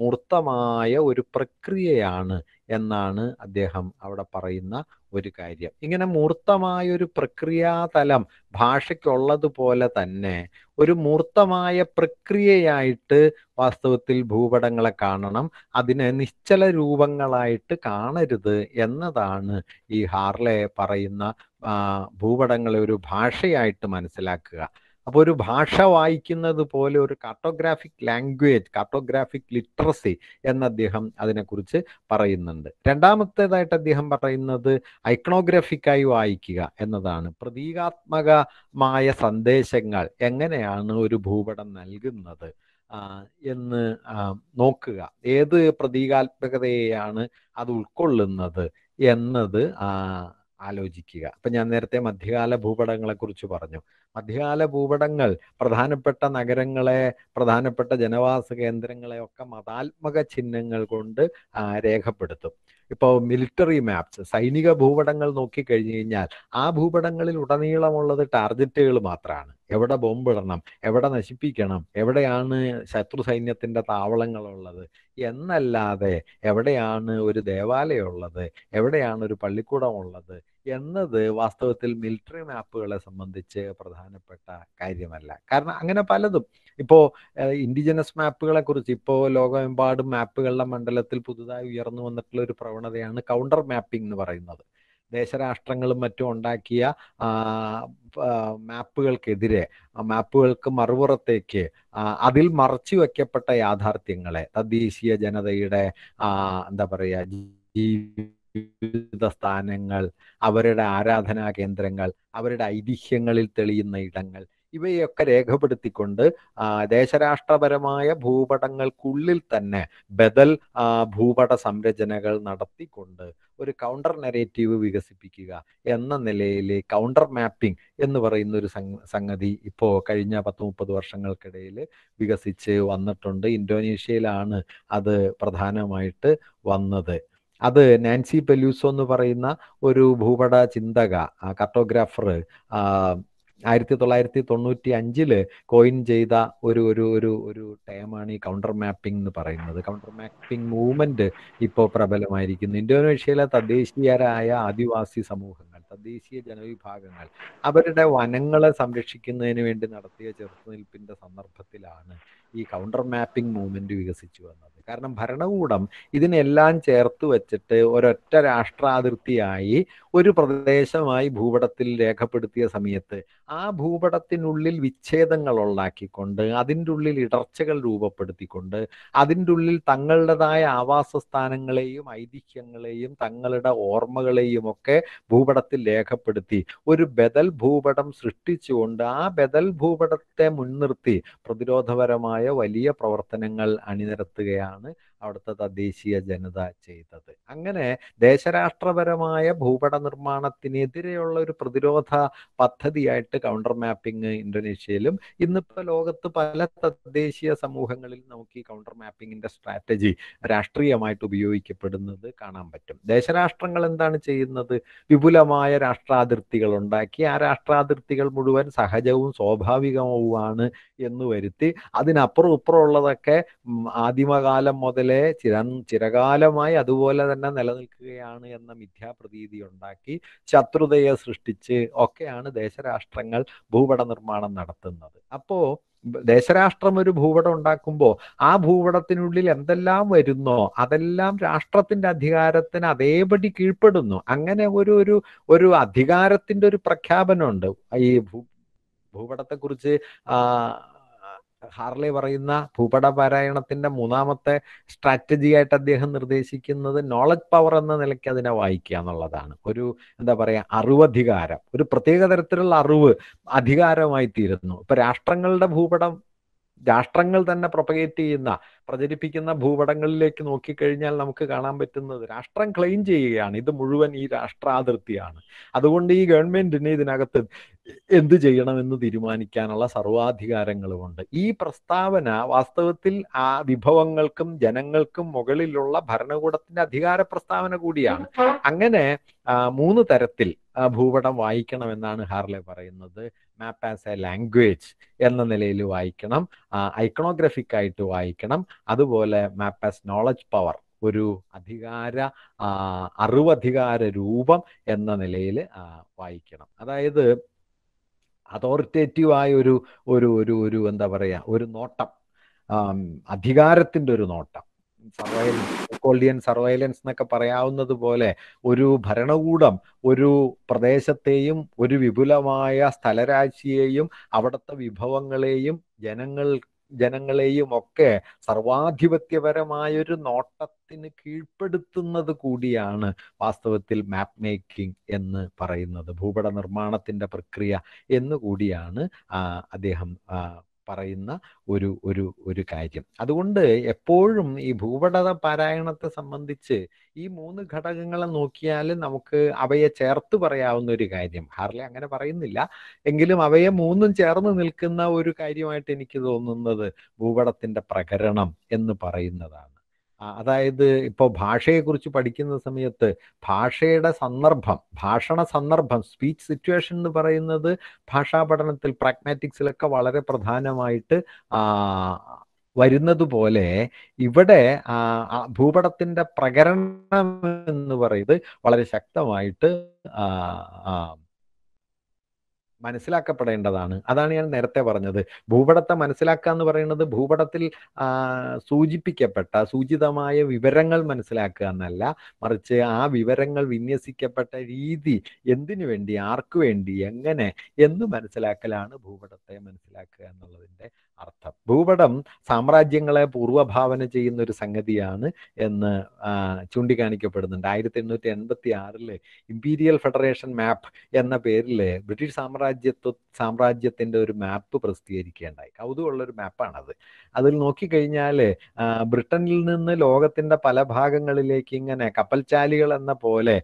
മൂർത്തമായ ഒരു പ്രക്രിയയാണ് എന്നാണ് അദ്ദേഹം അവിടെ പറയുന്ന ഒരു കാര്യം ഇങ്ങനെ മൂർത്തമായ ഒരു പ്രക്രിയാതലം ഭാഷയ്ക്കുള്ളതുപോലെ തന്നെ ഒരു മൂർത്തമായ പ്രക്രിയയായിട്ട് വാസ്തവത്തിൽ ഭൂപടങ്ങളെ കാണണം അതിനെ നിശ്ചല രൂപങ്ങളായിട്ട് കാണരുത് എന്നതാണ് ഈ ഹാർലെ പറയുന്ന ഭൂപടങ്ങളെ ഒരു ഭാഷയായിട്ട് മനസ്സിലാക്കുക അപ്പോൾ ഒരു ഭാഷ വായിക്കുന്നത് പോലെ ഒരു കാർട്ടോഗ്രാഫിക് ലാംഗ്വേജ് കാർട്ടോഗ്രാഫിക് ലിറ്ററസി എന്ന് അദ്ദേഹം അതിനെക്കുറിച്ച് പറയുന്നുണ്ട് രണ്ടാമത്തേതായിട്ട് അദ്ദേഹം പറയുന്നത് ഐക്കണോഗ്രാഫിക്കായി വായിക്കുക എന്നതാണ് പ്രതീകാത്മകമായ സന്ദേശങ്ങൾ എങ്ങനെയാണ് ഒരു ഭൂപടം നൽകുന്നത് എന്ന് നോക്കുക ഏത് പ്രതീകാത്മകതയെയാണ് അത് ഉൾക്കൊള്ളുന്നത് എന്നത് ആലോചിക്കുക അപ്പൊ ഞാൻ നേരത്തെ മധ്യകാല ഭൂപടങ്ങളെക്കുറിച്ച് പറഞ്ഞു മധ്യകാല ഭൂപടങ്ങൾ പ്രധാനപ്പെട്ട നഗരങ്ങളെ പ്രധാനപ്പെട്ട ജനവാസ കേന്ദ്രങ്ങളെ ഒക്കെ മതാത്മക ചിഹ്നങ്ങൾ കൊണ്ട് രേഖപ്പെടുത്തും ഇപ്പോൾ മിലിറ്ററി മാപ്സ് സൈനിക ഭൂപടങ്ങൾ നോക്കിക്കഴിഞ്ഞു കഴിഞ്ഞാൽ ആ ഭൂപടങ്ങളിൽ ഉടനീളമുള്ളത് ടാർഗറ്റുകൾ മാത്രമാണ് എവിടെ ബോംബിടണം എവിടെ നശിപ്പിക്കണം എവിടെയാണ് ശത്രു സൈന്യത്തിൻ്റെ താവളങ്ങളുള്ളത് എന്നല്ലാതെ എവിടെയാണ് ഒരു ദേവാലയം ഉള്ളത് എവിടെയാണ് ഒരു ഉള്ളത് എന്നത് വാസ്തവത്തിൽ മിലിറ്ററി മാപ്പുകളെ സംബന്ധിച്ച് പ്രധാനപ്പെട്ട കാര്യമല്ല കാരണം അങ്ങനെ പലതും ഇപ്പോൾ ഇൻഡിജിനസ് മാപ്പുകളെ കുറിച്ച് ഇപ്പോൾ ലോകമെമ്പാടും മാപ്പുകളുടെ മണ്ഡലത്തിൽ പുതുതായി ഉയർന്നു വന്നിട്ടുള്ള ഒരു പ്രവണതയാണ് കൗണ്ടർ മാപ്പിംഗ് എന്ന് പറയുന്നത് ദേശരാഷ്ട്രങ്ങളും മറ്റും ഉണ്ടാക്കിയ മാപ്പുകൾക്കെതിരെ മാപ്പുകൾക്ക് മറുപുറത്തേക്ക് അതിൽ മറച്ചു വയ്ക്കപ്പെട്ട യാഥാർത്ഥ്യങ്ങളെ തദ്ദേശീയ ജനതയുടെ എന്താ പറയുക ജീവിത സ്ഥാനങ്ങൾ അവരുടെ ആരാധനാ കേന്ദ്രങ്ങൾ അവരുടെ ഐതിഹ്യങ്ങളിൽ തെളിയുന്ന ഇടങ്ങൾ ഇവയൊക്കെ രേഖപ്പെടുത്തിക്കൊണ്ട് ദേശരാഷ്ട്രപരമായ ഭൂപടങ്ങൾക്കുള്ളിൽ തന്നെ ബദൽ ഭൂപട സംരചനകൾ നടത്തിക്കൊണ്ട് ഒരു കൗണ്ടർ നെറേറ്റീവ് വികസിപ്പിക്കുക എന്ന നിലയിൽ കൗണ്ടർ മാപ്പിംഗ് എന്ന് പറയുന്ന ഒരു സംഗതി ഇപ്പോൾ കഴിഞ്ഞ പത്ത് മുപ്പത് വർഷങ്ങൾക്കിടയിൽ വികസിച്ച് വന്നിട്ടുണ്ട് ഇന്തോനേഷ്യയിലാണ് അത് പ്രധാനമായിട്ട് വന്നത് അത് നാൻസി പെല്യൂസോ എന്ന് പറയുന്ന ഒരു ഭൂപട ചിന്തക കർട്ടോഗ്രാഫർ ആയിരത്തി തൊള്ളായിരത്തി തൊണ്ണൂറ്റി അഞ്ചില് കോയിൻ ചെയ്ത ഒരു ഒരു ഒരു ഒരു ടൈമാണ് ഈ കൗണ്ടർ മാപ്പിംഗ് എന്ന് പറയുന്നത് കൗണ്ടർ മാപ്പിംഗ് മൂവ്മെന്റ് ഇപ്പോൾ പ്രബലമായിരിക്കുന്നു ഇന്തോനേഷ്യയിലെ തദ്ദേശീയരായ ആദിവാസി സമൂഹങ്ങൾ തദ്ദേശീയ ജനവിഭാഗങ്ങൾ അവരുടെ വനങ്ങളെ സംരക്ഷിക്കുന്നതിന് വേണ്ടി നടത്തിയ ചെറുത്തുനിൽപ്പിന്റെ സന്ദർഭത്തിലാണ് ഈ കൗണ്ടർ മാപ്പിംഗ് മൂവ്മെന്റ് വികസിച്ചു വന്നത് കാരണം ഭരണകൂടം ഇതിനെല്ലാം ചേർത്ത് വെച്ചിട്ട് ഒരൊറ്റ രാഷ്ട്രാതിർത്തിയായി ഒരു പ്രദേശമായി ഭൂപടത്തിൽ രേഖപ്പെടുത്തിയ സമയത്ത് ആ ഭൂപടത്തിനുള്ളിൽ വിച്ഛേദങ്ങൾ ഉണ്ടാക്കിക്കൊണ്ട് അതിൻ്റെ ഉള്ളിൽ ഇടർച്ചകൾ രൂപപ്പെടുത്തിക്കൊണ്ട് അതിൻ്റെ ഉള്ളിൽ തങ്ങളുടേതായ ആവാസസ്ഥാനങ്ങളെയും ഐതിഹ്യങ്ങളെയും തങ്ങളുടെ ഓർമ്മകളെയും ഒക്കെ ഭൂപടത്തിൽ രേഖപ്പെടുത്തി ഒരു ബദൽ ഭൂപടം സൃഷ്ടിച്ചുകൊണ്ട് ആ ബദൽ ഭൂപടത്തെ മുൻനിർത്തി പ്രതിരോധപരമായ വലിയ പ്രവർത്തനങ്ങൾ അണിനിരത്തുകയാണ് അവിടുത്തെ തദ്ദേശീയ ജനത ചെയ്തത് അങ്ങനെ ദേശരാഷ്ട്രപരമായ ഭൂപട നിർമ്മാണത്തിനെതിരെയുള്ള ഒരു പ്രതിരോധ പദ്ധതിയായിട്ട് കൗണ്ടർ മാപ്പിംഗ് ഇന്തോനേഷ്യയിലും ഇന്നിപ്പോൾ ലോകത്ത് പല തദ്ദേശീയ സമൂഹങ്ങളിൽ നമുക്ക് ഈ കൗണ്ടർ മാപ്പിംഗിന്റെ സ്ട്രാറ്റജി രാഷ്ട്രീയമായിട്ട് ഉപയോഗിക്കപ്പെടുന്നത് കാണാൻ പറ്റും ദേശരാഷ്ട്രങ്ങൾ എന്താണ് ചെയ്യുന്നത് വിപുലമായ രാഷ്ട്രാതിർത്തികൾ ഉണ്ടാക്കി ആ രാഷ്ട്രാതിർത്തികൾ മുഴുവൻ സഹജവും സ്വാഭാവികവുമാണ് എന്ന് വരുത്തി അതിനപ്പുറം ഇപ്പുറമുള്ളതൊക്കെ ഉള്ളതൊക്കെ ആദിമകാലം മുതലേ പോലെ ചിര ചിരകാലമായി അതുപോലെ തന്നെ നിലനിൽക്കുകയാണ് എന്ന മിഥ്യാപ്രതീതി ഉണ്ടാക്കി ശത്രുതയെ സൃഷ്ടിച്ച് ഒക്കെയാണ് ദേശരാഷ്ട്രങ്ങൾ ഭൂപട നിർമ്മാണം നടത്തുന്നത് അപ്പോ ദേശരാഷ്ട്രം ഒരു ഭൂപടം ഉണ്ടാക്കുമ്പോൾ ആ ഭൂപടത്തിനുള്ളിൽ എന്തെല്ലാം വരുന്നോ അതെല്ലാം രാഷ്ട്രത്തിന്റെ അധികാരത്തിന് അതേപടി കീഴ്പ്പെടുന്നു അങ്ങനെ ഒരു ഒരു ഒരു അധികാരത്തിന്റെ ഒരു പ്രഖ്യാപനമുണ്ട് ഈ ഭൂ ഭൂപടത്തെക്കുറിച്ച് ഹാർലി പറയുന്ന ഭൂപട പാരായണത്തിന്റെ മൂന്നാമത്തെ സ്ട്രാറ്റജി ആയിട്ട് അദ്ദേഹം നിർദ്ദേശിക്കുന്നത് നോളജ് പവർ എന്ന നിലയ്ക്ക് അതിനെ വായിക്കുക എന്നുള്ളതാണ് ഒരു എന്താ പറയാ അറിവധികാരം ഒരു പ്രത്യേക തരത്തിലുള്ള അറിവ് അധികാരമായി തീരുന്നു ഇപ്പൊ രാഷ്ട്രങ്ങളുടെ ഭൂപടം രാഷ്ട്രങ്ങൾ തന്നെ പ്രൊപ്പഗേറ്റ് ചെയ്യുന്ന പ്രചരിപ്പിക്കുന്ന ഭൂപടങ്ങളിലേക്ക് നോക്കിക്കഴിഞ്ഞാൽ നമുക്ക് കാണാൻ പറ്റുന്നത് രാഷ്ട്രം ക്ലെയിം ചെയ്യുകയാണ് ഇത് മുഴുവൻ ഈ രാഷ്ട്രാതിർത്തിയാണ് അതുകൊണ്ട് ഈ ഗവൺമെന്റിന് ഇതിനകത്ത് എന്ത് ചെയ്യണമെന്ന് തീരുമാനിക്കാനുള്ള സർവാധികാരങ്ങളുമുണ്ട് ഈ പ്രസ്താവന വാസ്തവത്തിൽ ആ വിഭവങ്ങൾക്കും ജനങ്ങൾക്കും മുകളിലുള്ള ഭരണകൂടത്തിന്റെ അധികാര പ്രസ്താവന കൂടിയാണ് അങ്ങനെ മൂന്ന് തരത്തിൽ ഭൂപടം വായിക്കണമെന്നാണ് ഹാർലെ പറയുന്നത് മാപ്പ് ആസ് എ ലാംഗ്വേജ് എന്ന നിലയിൽ വായിക്കണം ഐക്കണോഗ്രഫിക് ആയിട്ട് വായിക്കണം അതുപോലെ മാപ്പ് ആസ് നോളജ് പവർ ഒരു അധികാര അറിവധികാര രൂപം എന്ന നിലയിൽ വായിക്കണം അതായത് ആയ ഒരു ഒരു ഒരു ഒരു എന്താ പറയുക ഒരു നോട്ടം അധികാരത്തിൻ്റെ ഒരു നോട്ടം സർവൈലൻസ് സെക്കോൾഡിയൻ സർവൈലൻസ് എന്നൊക്കെ പറയാവുന്നത് പോലെ ഒരു ഭരണകൂടം ഒരു പ്രദേശത്തെയും ഒരു വിപുലമായ സ്ഥലരാശിയെയും അവിടുത്തെ വിഭവങ്ങളെയും ജനങ്ങൾ ജനങ്ങളെയും ഒക്കെ സർവാധിപത്യപരമായൊരു നോട്ടത്തിന് കീഴ്പ്പെടുത്തുന്നത് കൂടിയാണ് വാസ്തവത്തിൽ മാപ്പ് മേക്കിംഗ് എന്ന് പറയുന്നത് ഭൂപട നിർമ്മാണത്തിന്റെ പ്രക്രിയ എന്നുകൂടിയാണ് അദ്ദേഹം പറയുന്ന ഒരു ഒരു ഒരു കാര്യം അതുകൊണ്ട് എപ്പോഴും ഈ ഭൂപടത പാരായണത്തെ സംബന്ധിച്ച് ഈ മൂന്ന് ഘടകങ്ങളെ നോക്കിയാൽ നമുക്ക് അവയെ ചേർത്ത് പറയാവുന്ന ഒരു കാര്യം ഹാർലി അങ്ങനെ പറയുന്നില്ല എങ്കിലും അവയെ മൂന്നും ചേർന്ന് നിൽക്കുന്ന ഒരു കാര്യമായിട്ട് എനിക്ക് തോന്നുന്നത് ഭൂപടത്തിന്റെ പ്രകരണം എന്ന് പറയുന്നതാണ് അതായത് ഇപ്പോൾ ഭാഷയെക്കുറിച്ച് പഠിക്കുന്ന സമയത്ത് ഭാഷയുടെ സന്ദർഭം ഭാഷണ സന്ദർഭം സ്പീച്ച് സിറ്റുവേഷൻ എന്ന് പറയുന്നത് ഭാഷാ പഠനത്തിൽ പ്രാഗ്മാറ്റിക്സിലൊക്കെ വളരെ പ്രധാനമായിട്ട് വരുന്നത് പോലെ ഇവിടെ ഭൂപടത്തിന്റെ പ്രകരണം എന്ന് പറയുന്നത് വളരെ ശക്തമായിട്ട് മനസ്സിലാക്കപ്പെടേണ്ടതാണ് അതാണ് ഞാൻ നേരത്തെ പറഞ്ഞത് ഭൂപടത്തെ മനസ്സിലാക്കുക എന്ന് പറയുന്നത് ഭൂപടത്തിൽ സൂചിപ്പിക്കപ്പെട്ട സൂചിതമായ വിവരങ്ങൾ മനസ്സിലാക്കുക എന്നല്ല മറിച്ച് ആ വിവരങ്ങൾ വിന്യസിക്കപ്പെട്ട രീതി എന്തിനു വേണ്ടി ആർക്കു വേണ്ടി എങ്ങനെ എന്ന് മനസ്സിലാക്കലാണ് ഭൂപടത്തെ മനസ്സിലാക്കുക എന്നുള്ളതിൻ്റെ അർത്ഥം ഭൂപടം സാമ്രാജ്യങ്ങളെ പൂർവ്വഭാവന ചെയ്യുന്ന ഒരു സംഗതിയാണ് എന്ന് ചൂണ്ടിക്കാണിക്കപ്പെടുന്നുണ്ട് ആയിരത്തി എണ്ണൂറ്റി എൺപത്തി ആറില് ഇമ്പീരിയൽ ഫെഡറേഷൻ മാപ്പ് എന്ന പേരിൽ ബ്രിട്ടീഷ് സാമ്രാജ്യ സാമ്രാജ്യത്വ സാമ്രാജ്യത്തിൻ്റെ ഒരു മാപ്പ് പ്രസിദ്ധീകരിക്കുകയുണ്ടായി കൗതുകമുള്ള ഒരു മാപ്പാണത് അതിൽ നോക്കിക്കഴിഞ്ഞാൽ ബ്രിട്ടനിൽ നിന്ന് ലോകത്തിൻ്റെ പല ഭാഗങ്ങളിലേക്ക് ഇങ്ങനെ കപ്പൽച്ചാലികൾ എന്ന പോലെ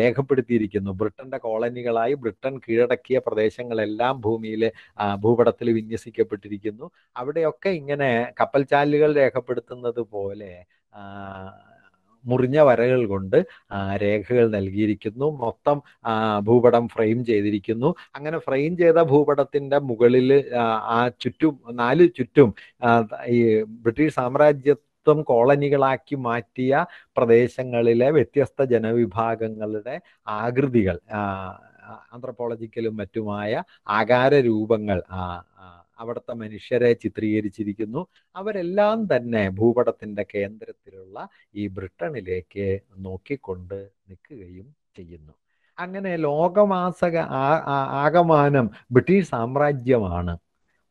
രേഖപ്പെടുത്തിയിരിക്കുന്നു ബ്രിട്ടൻ്റെ കോളനികളായി ബ്രിട്ടൻ കീഴടക്കിയ പ്രദേശങ്ങളെല്ലാം ഭൂമിയിൽ ഭൂപടത്തിൽ വിന്യസിക്കപ്പെട്ടിരിക്കുന്നു അവിടെയൊക്കെ ഇങ്ങനെ കപ്പൽച്ചാലുകൾ രേഖപ്പെടുത്തുന്നത് പോലെ മുറിഞ്ഞ വരകൾ കൊണ്ട് രേഖകൾ നൽകിയിരിക്കുന്നു മൊത്തം ഭൂപടം ഫ്രെയിം ചെയ്തിരിക്കുന്നു അങ്ങനെ ഫ്രെയിം ചെയ്ത ഭൂപടത്തിന്റെ മുകളിൽ ആ ചുറ്റും നാല് ചുറ്റും ഈ ബ്രിട്ടീഷ് സാമ്രാജ്യ ത്വം കോളനികളാക്കി മാറ്റിയ പ്രദേശങ്ങളിലെ വ്യത്യസ്ത ജനവിഭാഗങ്ങളുടെ ആകൃതികൾ ആന്ത്രപ്പോളജിക്കലും മറ്റുമായ ആകാര രൂപങ്ങൾ ആ അവിടുത്തെ മനുഷ്യരെ ചിത്രീകരിച്ചിരിക്കുന്നു അവരെല്ലാം തന്നെ ഭൂപടത്തിൻ്റെ കേന്ദ്രത്തിലുള്ള ഈ ബ്രിട്ടണിലേക്ക് നോക്കിക്കൊണ്ട് നിൽക്കുകയും ചെയ്യുന്നു അങ്ങനെ ലോകമാസക ആകമാനം ബ്രിട്ടീഷ് സാമ്രാജ്യമാണ്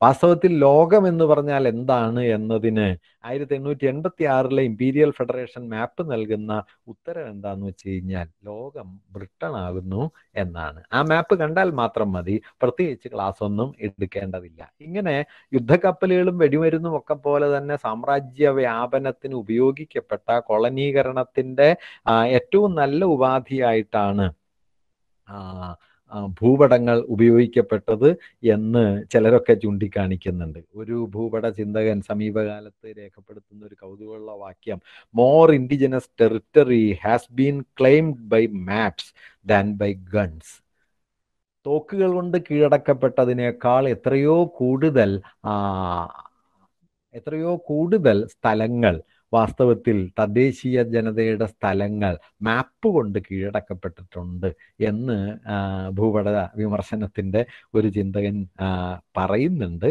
വാസ്തവത്തിൽ ലോകം എന്ന് പറഞ്ഞാൽ എന്താണ് എന്നതിന് ആയിരത്തി എണ്ണൂറ്റി എൺപത്തി ആറിലെ ഇമ്പീരിയൽ ഫെഡറേഷൻ മാപ്പ് നൽകുന്ന ഉത്തരം എന്താന്ന് വെച്ച് കഴിഞ്ഞാൽ ലോകം ബ്രിട്ടൺ ആകുന്നു എന്നാണ് ആ മാപ്പ് കണ്ടാൽ മാത്രം മതി പ്രത്യേകിച്ച് ക്ലാസ് ഒന്നും എടുക്കേണ്ടതില്ല ഇങ്ങനെ യുദ്ധക്കപ്പലുകളും വെടിമരുന്നും ഒക്കെ പോലെ തന്നെ സാമ്രാജ്യ വ്യാപനത്തിന് ഉപയോഗിക്കപ്പെട്ട കൊളനീകരണത്തിന്റെ ഏറ്റവും നല്ല ഉപാധിയായിട്ടാണ് ആ ഭൂപടങ്ങൾ ഉപയോഗിക്കപ്പെട്ടത് എന്ന് ചിലരൊക്കെ ചൂണ്ടിക്കാണിക്കുന്നുണ്ട് ഒരു ഭൂപട ചിന്തകൻ സമീപകാലത്ത് രേഖപ്പെടുത്തുന്ന ഒരു കൗതുകമുള്ള വാക്യം more indigenous territory has been claimed by maps than by guns തോക്കുകൾ കൊണ്ട് കീഴടക്കപ്പെട്ടതിനേക്കാൾ എത്രയോ കൂടുതൽ എത്രയോ കൂടുതൽ സ്ഥലങ്ങൾ വാസ്തവത്തിൽ തദ്ദേശീയ ജനതയുടെ സ്ഥലങ്ങൾ മാപ്പ് കൊണ്ട് കീഴടക്കപ്പെട്ടിട്ടുണ്ട് എന്ന് ഭൂപട വിമർശനത്തിൻ്റെ ഒരു ചിന്തകൻ പറയുന്നുണ്ട്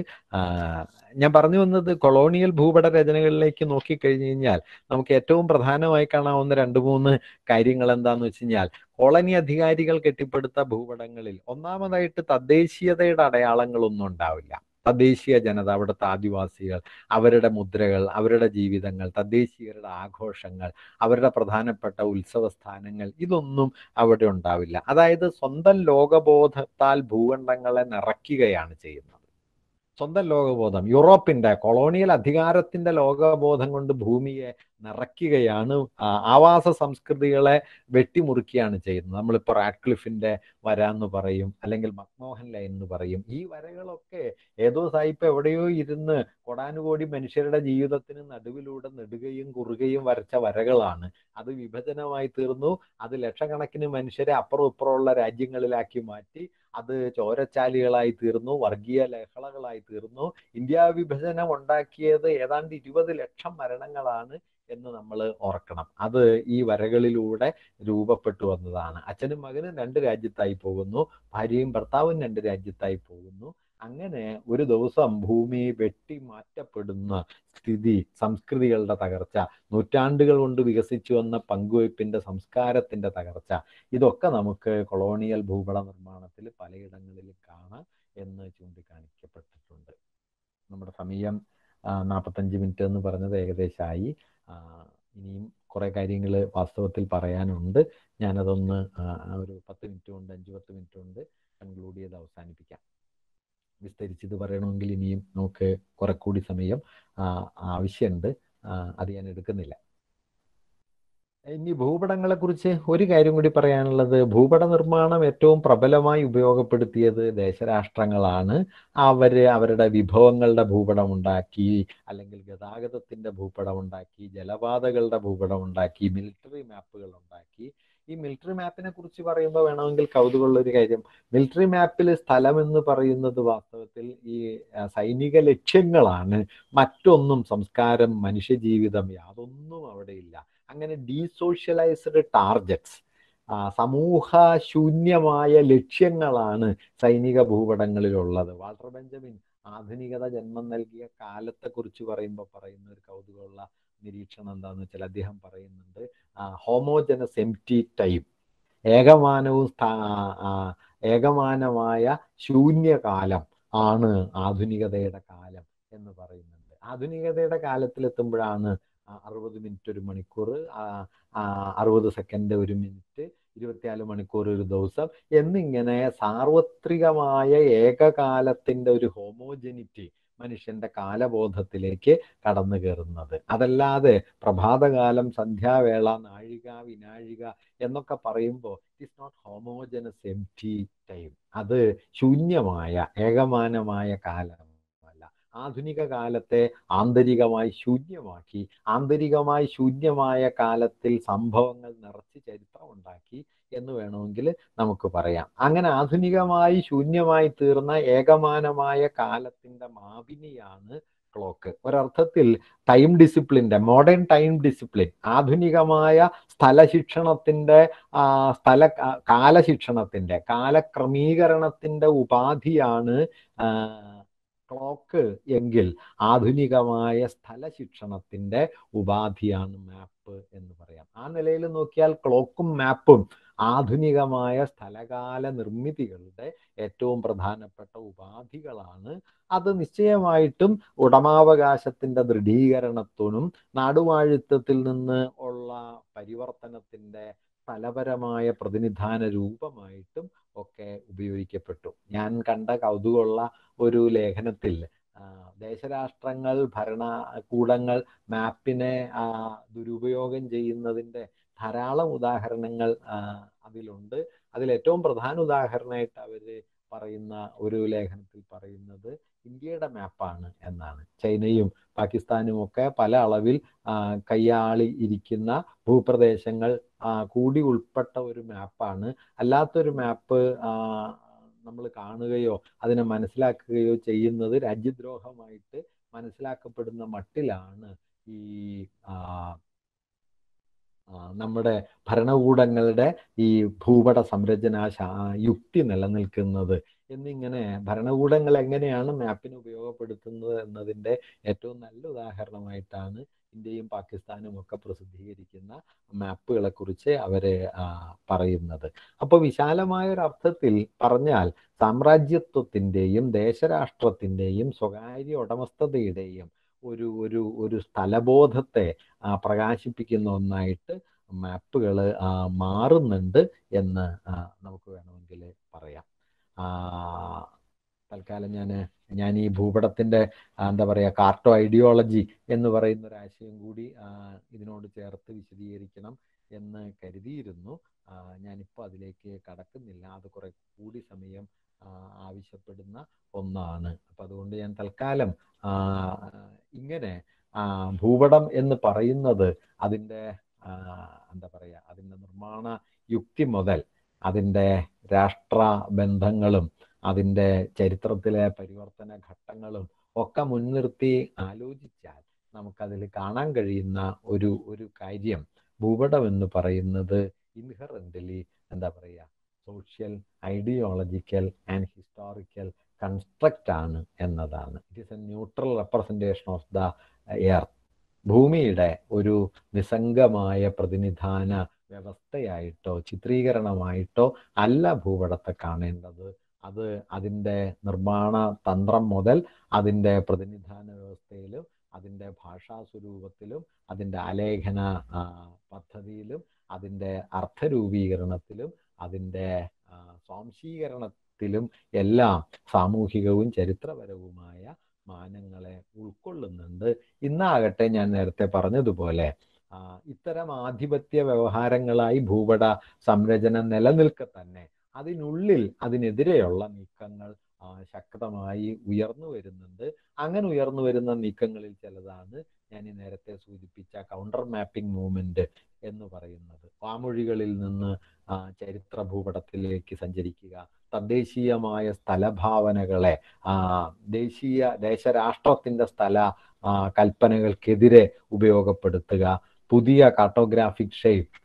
ഞാൻ പറഞ്ഞു വന്നത് കൊളോണിയൽ ഭൂപട രചനകളിലേക്ക് നോക്കിക്കഴിഞ്ഞു കഴിഞ്ഞാൽ നമുക്ക് ഏറ്റവും പ്രധാനമായി കാണാവുന്ന രണ്ട് മൂന്ന് കാര്യങ്ങൾ എന്താണെന്ന് വെച്ച് കഴിഞ്ഞാൽ കോളനി അധികാരികൾ കെട്ടിപ്പടുത്ത ഭൂപടങ്ങളിൽ ഒന്നാമതായിട്ട് തദ്ദേശീയതയുടെ അടയാളങ്ങളൊന്നും ഉണ്ടാവില്ല തദ്ദേശീയ ജനത അവിടുത്തെ ആദിവാസികൾ അവരുടെ മുദ്രകൾ അവരുടെ ജീവിതങ്ങൾ തദ്ദേശീയരുടെ ആഘോഷങ്ങൾ അവരുടെ പ്രധാനപ്പെട്ട ഉത്സവ സ്ഥാനങ്ങൾ ഇതൊന്നും അവിടെ ഉണ്ടാവില്ല അതായത് സ്വന്തം ലോകബോധത്താൽ ഭൂഖണ്ഡങ്ങളെ നിറയ്ക്കുകയാണ് ചെയ്യുന്നത് സ്വന്തം ലോകബോധം യൂറോപ്പിന്റെ കൊളോണിയൽ അധികാരത്തിന്റെ ലോകബോധം കൊണ്ട് ഭൂമിയെ നിറയ്ക്കുകയാണ് ആവാസ സംസ്കൃതികളെ വെട്ടിമുറിക്കുകയാണ് ചെയ്യുന്നത് നമ്മളിപ്പോൾ റാഡ്ക്ലിഫിന്റെ വര എന്ന് പറയും അല്ലെങ്കിൽ മക്മോഹൻ ലൈൻ എന്ന് പറയും ഈ വരകളൊക്കെ ഏതോ സായിപ്പ് എവിടെയോ ഇരുന്ന് കൊടാനുകോടി മനുഷ്യരുടെ ജീവിതത്തിന് നടുവിലൂടെ നെടുകയും കുറുകയും വരച്ച വരകളാണ് അത് വിഭജനമായി തീർന്നു അത് ലക്ഷക്കണക്കിന് മനുഷ്യരെ അപ്പുറം ഇപ്പുറമുള്ള രാജ്യങ്ങളിലാക്കി മാറ്റി അത് ചോരച്ചാലികളായി തീർന്നു വർഗീയ ലഹളകളായി തീർന്നു ഇന്ത്യ വിഭജനം ഉണ്ടാക്കിയത് ഏതാണ്ട് ഇരുപത് ലക്ഷം മരണങ്ങളാണ് എന്ന് നമ്മൾ ഓർക്കണം അത് ഈ വരകളിലൂടെ രൂപപ്പെട്ടു വന്നതാണ് അച്ഛനും മകനും രണ്ട് രാജ്യത്തായി പോകുന്നു ഭാര്യയും ഭർത്താവും രണ്ട് രാജ്യത്തായി പോകുന്നു അങ്ങനെ ഒരു ദിവസം ഭൂമി വെട്ടി മാറ്റപ്പെടുന്ന സ്ഥിതി സംസ്കൃതികളുടെ തകർച്ച നൂറ്റാണ്ടുകൾ കൊണ്ട് വികസിച്ചു വന്ന പങ്കുവയ്പ്പിന്റെ സംസ്കാരത്തിന്റെ തകർച്ച ഇതൊക്കെ നമുക്ക് കൊളോണിയൽ ഭൂപട നിർമ്മാണത്തിൽ പലയിടങ്ങളിൽ കാണാം എന്ന് ചൂണ്ടിക്കാണിക്കപ്പെട്ടിട്ടുണ്ട് നമ്മുടെ സമയം നാൽപ്പത്തഞ്ച് മിനിറ്റ് എന്ന് പറഞ്ഞത് ഏകദേശമായി ഇനിയും കുറേ കാര്യങ്ങൾ വാസ്തവത്തിൽ പറയാനുണ്ട് ഞാനതൊന്ന് ഒരു പത്ത് മിനിറ്റ് കൊണ്ട് അഞ്ച് പത്ത് മിനിറ്റ് കൊണ്ട് കൺക്ലൂഡ് ചെയ്ത് അവസാനിപ്പിക്കാം വിസ്തരിച്ചത് പറയണമെങ്കിൽ ഇനിയും നമുക്ക് കുറെ കൂടി സമയം ആവശ്യമുണ്ട് അത് ഞാൻ എടുക്കുന്നില്ല ഇനി ഭൂപടങ്ങളെ കുറിച്ച് ഒരു കാര്യം കൂടി പറയാനുള്ളത് ഭൂപട നിർമ്മാണം ഏറ്റവും പ്രബലമായി ഉപയോഗപ്പെടുത്തിയത് ദേശരാഷ്ട്രങ്ങളാണ് അവര് അവരുടെ വിഭവങ്ങളുടെ ഭൂപടം ഉണ്ടാക്കി അല്ലെങ്കിൽ ഗതാഗതത്തിന്റെ ഭൂപടം ഉണ്ടാക്കി ജലപാതകളുടെ ഭൂപടം ഉണ്ടാക്കി മിലിറ്ററി മാപ്പുകൾ ഉണ്ടാക്കി ഈ മിലിറ്ററി മാപ്പിനെ കുറിച്ച് പറയുമ്പോൾ വേണമെങ്കിൽ കൗതുകമുള്ള ഒരു കാര്യം മിലിറ്ററി മാപ്പിൽ സ്ഥലം എന്ന് പറയുന്നത് വാസ്തവത്തിൽ ഈ സൈനിക ലക്ഷ്യങ്ങളാണ് മറ്റൊന്നും സംസ്കാരം മനുഷ്യജീവിതം യാതൊന്നും അവിടെ ഇല്ല അങ്ങനെ ഡീസോഷ്യലൈസ്ഡ് ടാർഗറ്റ്സ് സമൂഹ ശൂന്യമായ ലക്ഷ്യങ്ങളാണ് സൈനിക ഭൂപടങ്ങളിലുള്ളത് വാൾട്ടർ ബെഞ്ചമിൻ ആധുനികത ജന്മം നൽകിയ കുറിച്ച് പറയുമ്പോൾ പറയുന്ന ഒരു കൗതുകമുള്ള നിരീക്ഷണം എന്താണെന്ന് വെച്ചാൽ അദ്ദേഹം പറയുന്നുണ്ട് ഹോമോജനസ് എം ടി ടൈപ്പ് ഏകമാനവും ഏകമാനമായ ശൂന്യകാലം ആണ് ആധുനികതയുടെ കാലം എന്ന് പറയുന്നുണ്ട് ആധുനികതയുടെ കാലത്തിലെത്തുമ്പോഴാണ് അറുപത് മിനിറ്റ് ഒരു മണിക്കൂർ അറുപത് സെക്കൻഡ് ഒരു മിനിറ്റ് ഇരുപത്തിനാല് മണിക്കൂർ ഒരു ദിവസം എന്നിങ്ങനെ സാർവത്രികമായ ഏകകാലത്തിൻ്റെ ഒരു ഹോമോജനിറ്റി മനുഷ്യന്റെ കാലബോധത്തിലേക്ക് കടന്നു കയറുന്നത് അതല്ലാതെ പ്രഭാതകാലം സന്ധ്യാവേള നാഴിക വിനാഴിക എന്നൊക്കെ പറയുമ്പോൾ ഇറ്റ്സ് നോട്ട് ഹോമോജനസ് എം ടൈം അത് ശൂന്യമായ ഏകമാനമായ കാലം ആധുനിക കാലത്തെ ആന്തരികമായി ശൂന്യമാക്കി ആന്തരികമായി ശൂന്യമായ കാലത്തിൽ സംഭവങ്ങൾ നിറച്ച് ചരിത്രം ഉണ്ടാക്കി എന്ന് വേണമെങ്കിൽ നമുക്ക് പറയാം അങ്ങനെ ആധുനികമായി ശൂന്യമായി തീർന്ന ഏകമാനമായ കാലത്തിൻ്റെ മാപിനിയാണ് ക്ലോക്ക് ഒരർത്ഥത്തിൽ ടൈം ഡിസിപ്ലിൻ്റെ മോഡേൺ ടൈം ഡിസിപ്ലിൻ ആധുനികമായ ആ സ്ഥല കാലശിക്ഷണത്തിൻ്റെ കാലക്രമീകരണത്തിൻ്റെ ഉപാധിയാണ് ക്ലോക്ക് എങ്കിൽ ആധുനികമായ സ്ഥല ശിക്ഷണത്തിന്റെ ഉപാധിയാണ് മാപ്പ് എന്ന് പറയാം ആ നിലയിൽ നോക്കിയാൽ ക്ലോക്കും മാപ്പും ആധുനികമായ സ്ഥലകാല നിർമ്മിതികളുടെ ഏറ്റവും പ്രധാനപ്പെട്ട ഉപാധികളാണ് അത് നിശ്ചയമായിട്ടും ഉടമാവകാശത്തിന്റെ ദൃഢീകരണത്തിനും നാടുവാഴിത്തത്തിൽ നിന്ന് ഉള്ള പരിവർത്തനത്തിന്റെ സ്ഥലപരമായ പ്രതിനിധാന രൂപമായിട്ടും ഒക്കെ ഉപയോഗിക്കപ്പെട്ടു ഞാൻ കണ്ട കൗതുകമുള്ള ഒരു ലേഖനത്തിൽ ദേശരാഷ്ട്രങ്ങൾ ഭരണകൂടങ്ങൾ മാപ്പിനെ ദുരുപയോഗം ചെയ്യുന്നതിൻ്റെ ധാരാളം ഉദാഹരണങ്ങൾ അതിലുണ്ട് അതിൽ ഏറ്റവും പ്രധാന ഉദാഹരണമായിട്ട് അവർ പറയുന്ന ഒരു ലേഖനത്തിൽ പറയുന്നത് ഇന്ത്യയുടെ മാപ്പാണ് എന്നാണ് ചൈനയും പാകിസ്ഥാനും ഒക്കെ പല അളവിൽ കയ്യാളി ഇരിക്കുന്ന ഭൂപ്രദേശങ്ങൾ കൂടി ഉൾപ്പെട്ട ഒരു മാപ്പാണ് അല്ലാത്തൊരു മാപ്പ് നമ്മൾ കാണുകയോ അതിനെ മനസ്സിലാക്കുകയോ ചെയ്യുന്നത് രാജ്യദ്രോഹമായിട്ട് മനസ്സിലാക്കപ്പെടുന്ന മട്ടിലാണ് ഈ നമ്മുടെ ഭരണകൂടങ്ങളുടെ ഈ ഭൂപട സംരചന യുക്തി നിലനിൽക്കുന്നത് എന്നിങ്ങനെ ഭരണകൂടങ്ങൾ എങ്ങനെയാണ് മാപ്പിനെ ഉപയോഗപ്പെടുത്തുന്നത് എന്നതിൻ്റെ ഏറ്റവും നല്ല ഉദാഹരണമായിട്ടാണ് ഇന്ത്യയും പാകിസ്ഥാനും ഒക്കെ പ്രസിദ്ധീകരിക്കുന്ന മാപ്പുകളെ കുറിച്ച് അവര് പറയുന്നത് അപ്പോൾ വിശാലമായ ഒരു അർത്ഥത്തിൽ പറഞ്ഞാൽ സാമ്രാജ്യത്വത്തിന്റെയും ദേശരാഷ്ട്രത്തിന്റെയും സ്വകാര്യ ഉടമസ്ഥതയുടെയും ഒരു ഒരു ഒരു സ്ഥലബോധത്തെ പ്രകാശിപ്പിക്കുന്ന ഒന്നായിട്ട് മാപ്പുകൾ മാറുന്നുണ്ട് എന്ന് നമുക്ക് വേണമെങ്കിൽ പറയാം തൽക്കാലം ഞാൻ ഞാൻ ഈ ഭൂപടത്തിൻ്റെ എന്താ പറയുക കാർട്ടോ ഐഡിയോളജി എന്ന് പറയുന്ന ഒരു ആശയം കൂടി ഇതിനോട് ചേർത്ത് വിശദീകരിക്കണം എന്ന് കരുതിയിരുന്നു ഞാനിപ്പോൾ അതിലേക്ക് കടക്കുന്നില്ല അത് കുറെ കൂടി സമയം ആവശ്യപ്പെടുന്ന ഒന്നാണ് അപ്പം അതുകൊണ്ട് ഞാൻ തൽക്കാലം ഇങ്ങനെ ഭൂപടം എന്ന് പറയുന്നത് അതിൻ്റെ എന്താ പറയുക അതിൻ്റെ നിർമ്മാണ യുക്തി മുതൽ അതിൻ്റെ രാഷ്ട്ര ബന്ധങ്ങളും അതിൻ്റെ ചരിത്രത്തിലെ പരിവർത്തന ഘട്ടങ്ങളും ഒക്കെ മുൻനിർത്തി ആലോചിച്ചാൽ നമുക്കതിൽ കാണാൻ കഴിയുന്ന ഒരു ഒരു കാര്യം ഭൂപടം എന്ന് പറയുന്നത് ഇൻഹറൻ്റലി എന്താ പറയുക social ideological and historical construct ആണ് എന്നതാണ് it is a neutral representation of the earth ഭൂമിയുടെ ഒരു നിസ്സംഗമായ പ്രതിനിധാന വ്യവസ്ഥയായിട്ടോ ചിത്രീകരണമായിട്ടോ അല്ല ഭൂപടത്തെ കാണേണ്ടത് അത് അതിൻ്റെ നിർമ്മാണ തന്ത്രം മുതൽ അതിൻ്റെ പ്രതിനിധാന വ്യവസ്ഥയിലും അതിൻ്റെ ഭാഷാ സ്വരൂപത്തിലും അതിൻ്റെ ആലേഖന പദ്ധതിയിലും അതിൻ്റെ അർത്ഥരൂപീകരണത്തിലും അതിൻ്റെ സ്വാംശീകരണത്തിലും എല്ലാം സാമൂഹികവും ചരിത്രപരവുമായ മാനങ്ങളെ ഉൾക്കൊള്ളുന്നുണ്ട് ഇന്നാകട്ടെ ഞാൻ നേരത്തെ പറഞ്ഞതുപോലെ ഇത്തരം ആധിപത്യ വ്യവഹാരങ്ങളായി ഭൂപട സംരചന നിലനിൽക്കെ തന്നെ അതിനുള്ളിൽ അതിനെതിരെയുള്ള നീക്കങ്ങൾ ശക്തമായി ഉയർന്നു വരുന്നുണ്ട് അങ്ങനെ ഉയർന്നു വരുന്ന നീക്കങ്ങളിൽ ചിലതാണ് ഞാൻ ഈ നേരത്തെ സൂചിപ്പിച്ച കൗണ്ടർ മാപ്പിംഗ് മൂവ്മെന്റ് എന്ന് പറയുന്നത് വാമൊഴികളിൽ നിന്ന് ചരിത്ര ഭൂപടത്തിലേക്ക് സഞ്ചരിക്കുക തദ്ദേശീയമായ സ്ഥലഭാവനകളെ ദേശീയ ദേശരാഷ്ട്രത്തിന്റെ സ്ഥല കൽപ്പനകൾക്കെതിരെ ഉപയോഗപ്പെടുത്തുക പുതിയ കാർട്ടോഗ്രാഫിക് ഷേപ്സ്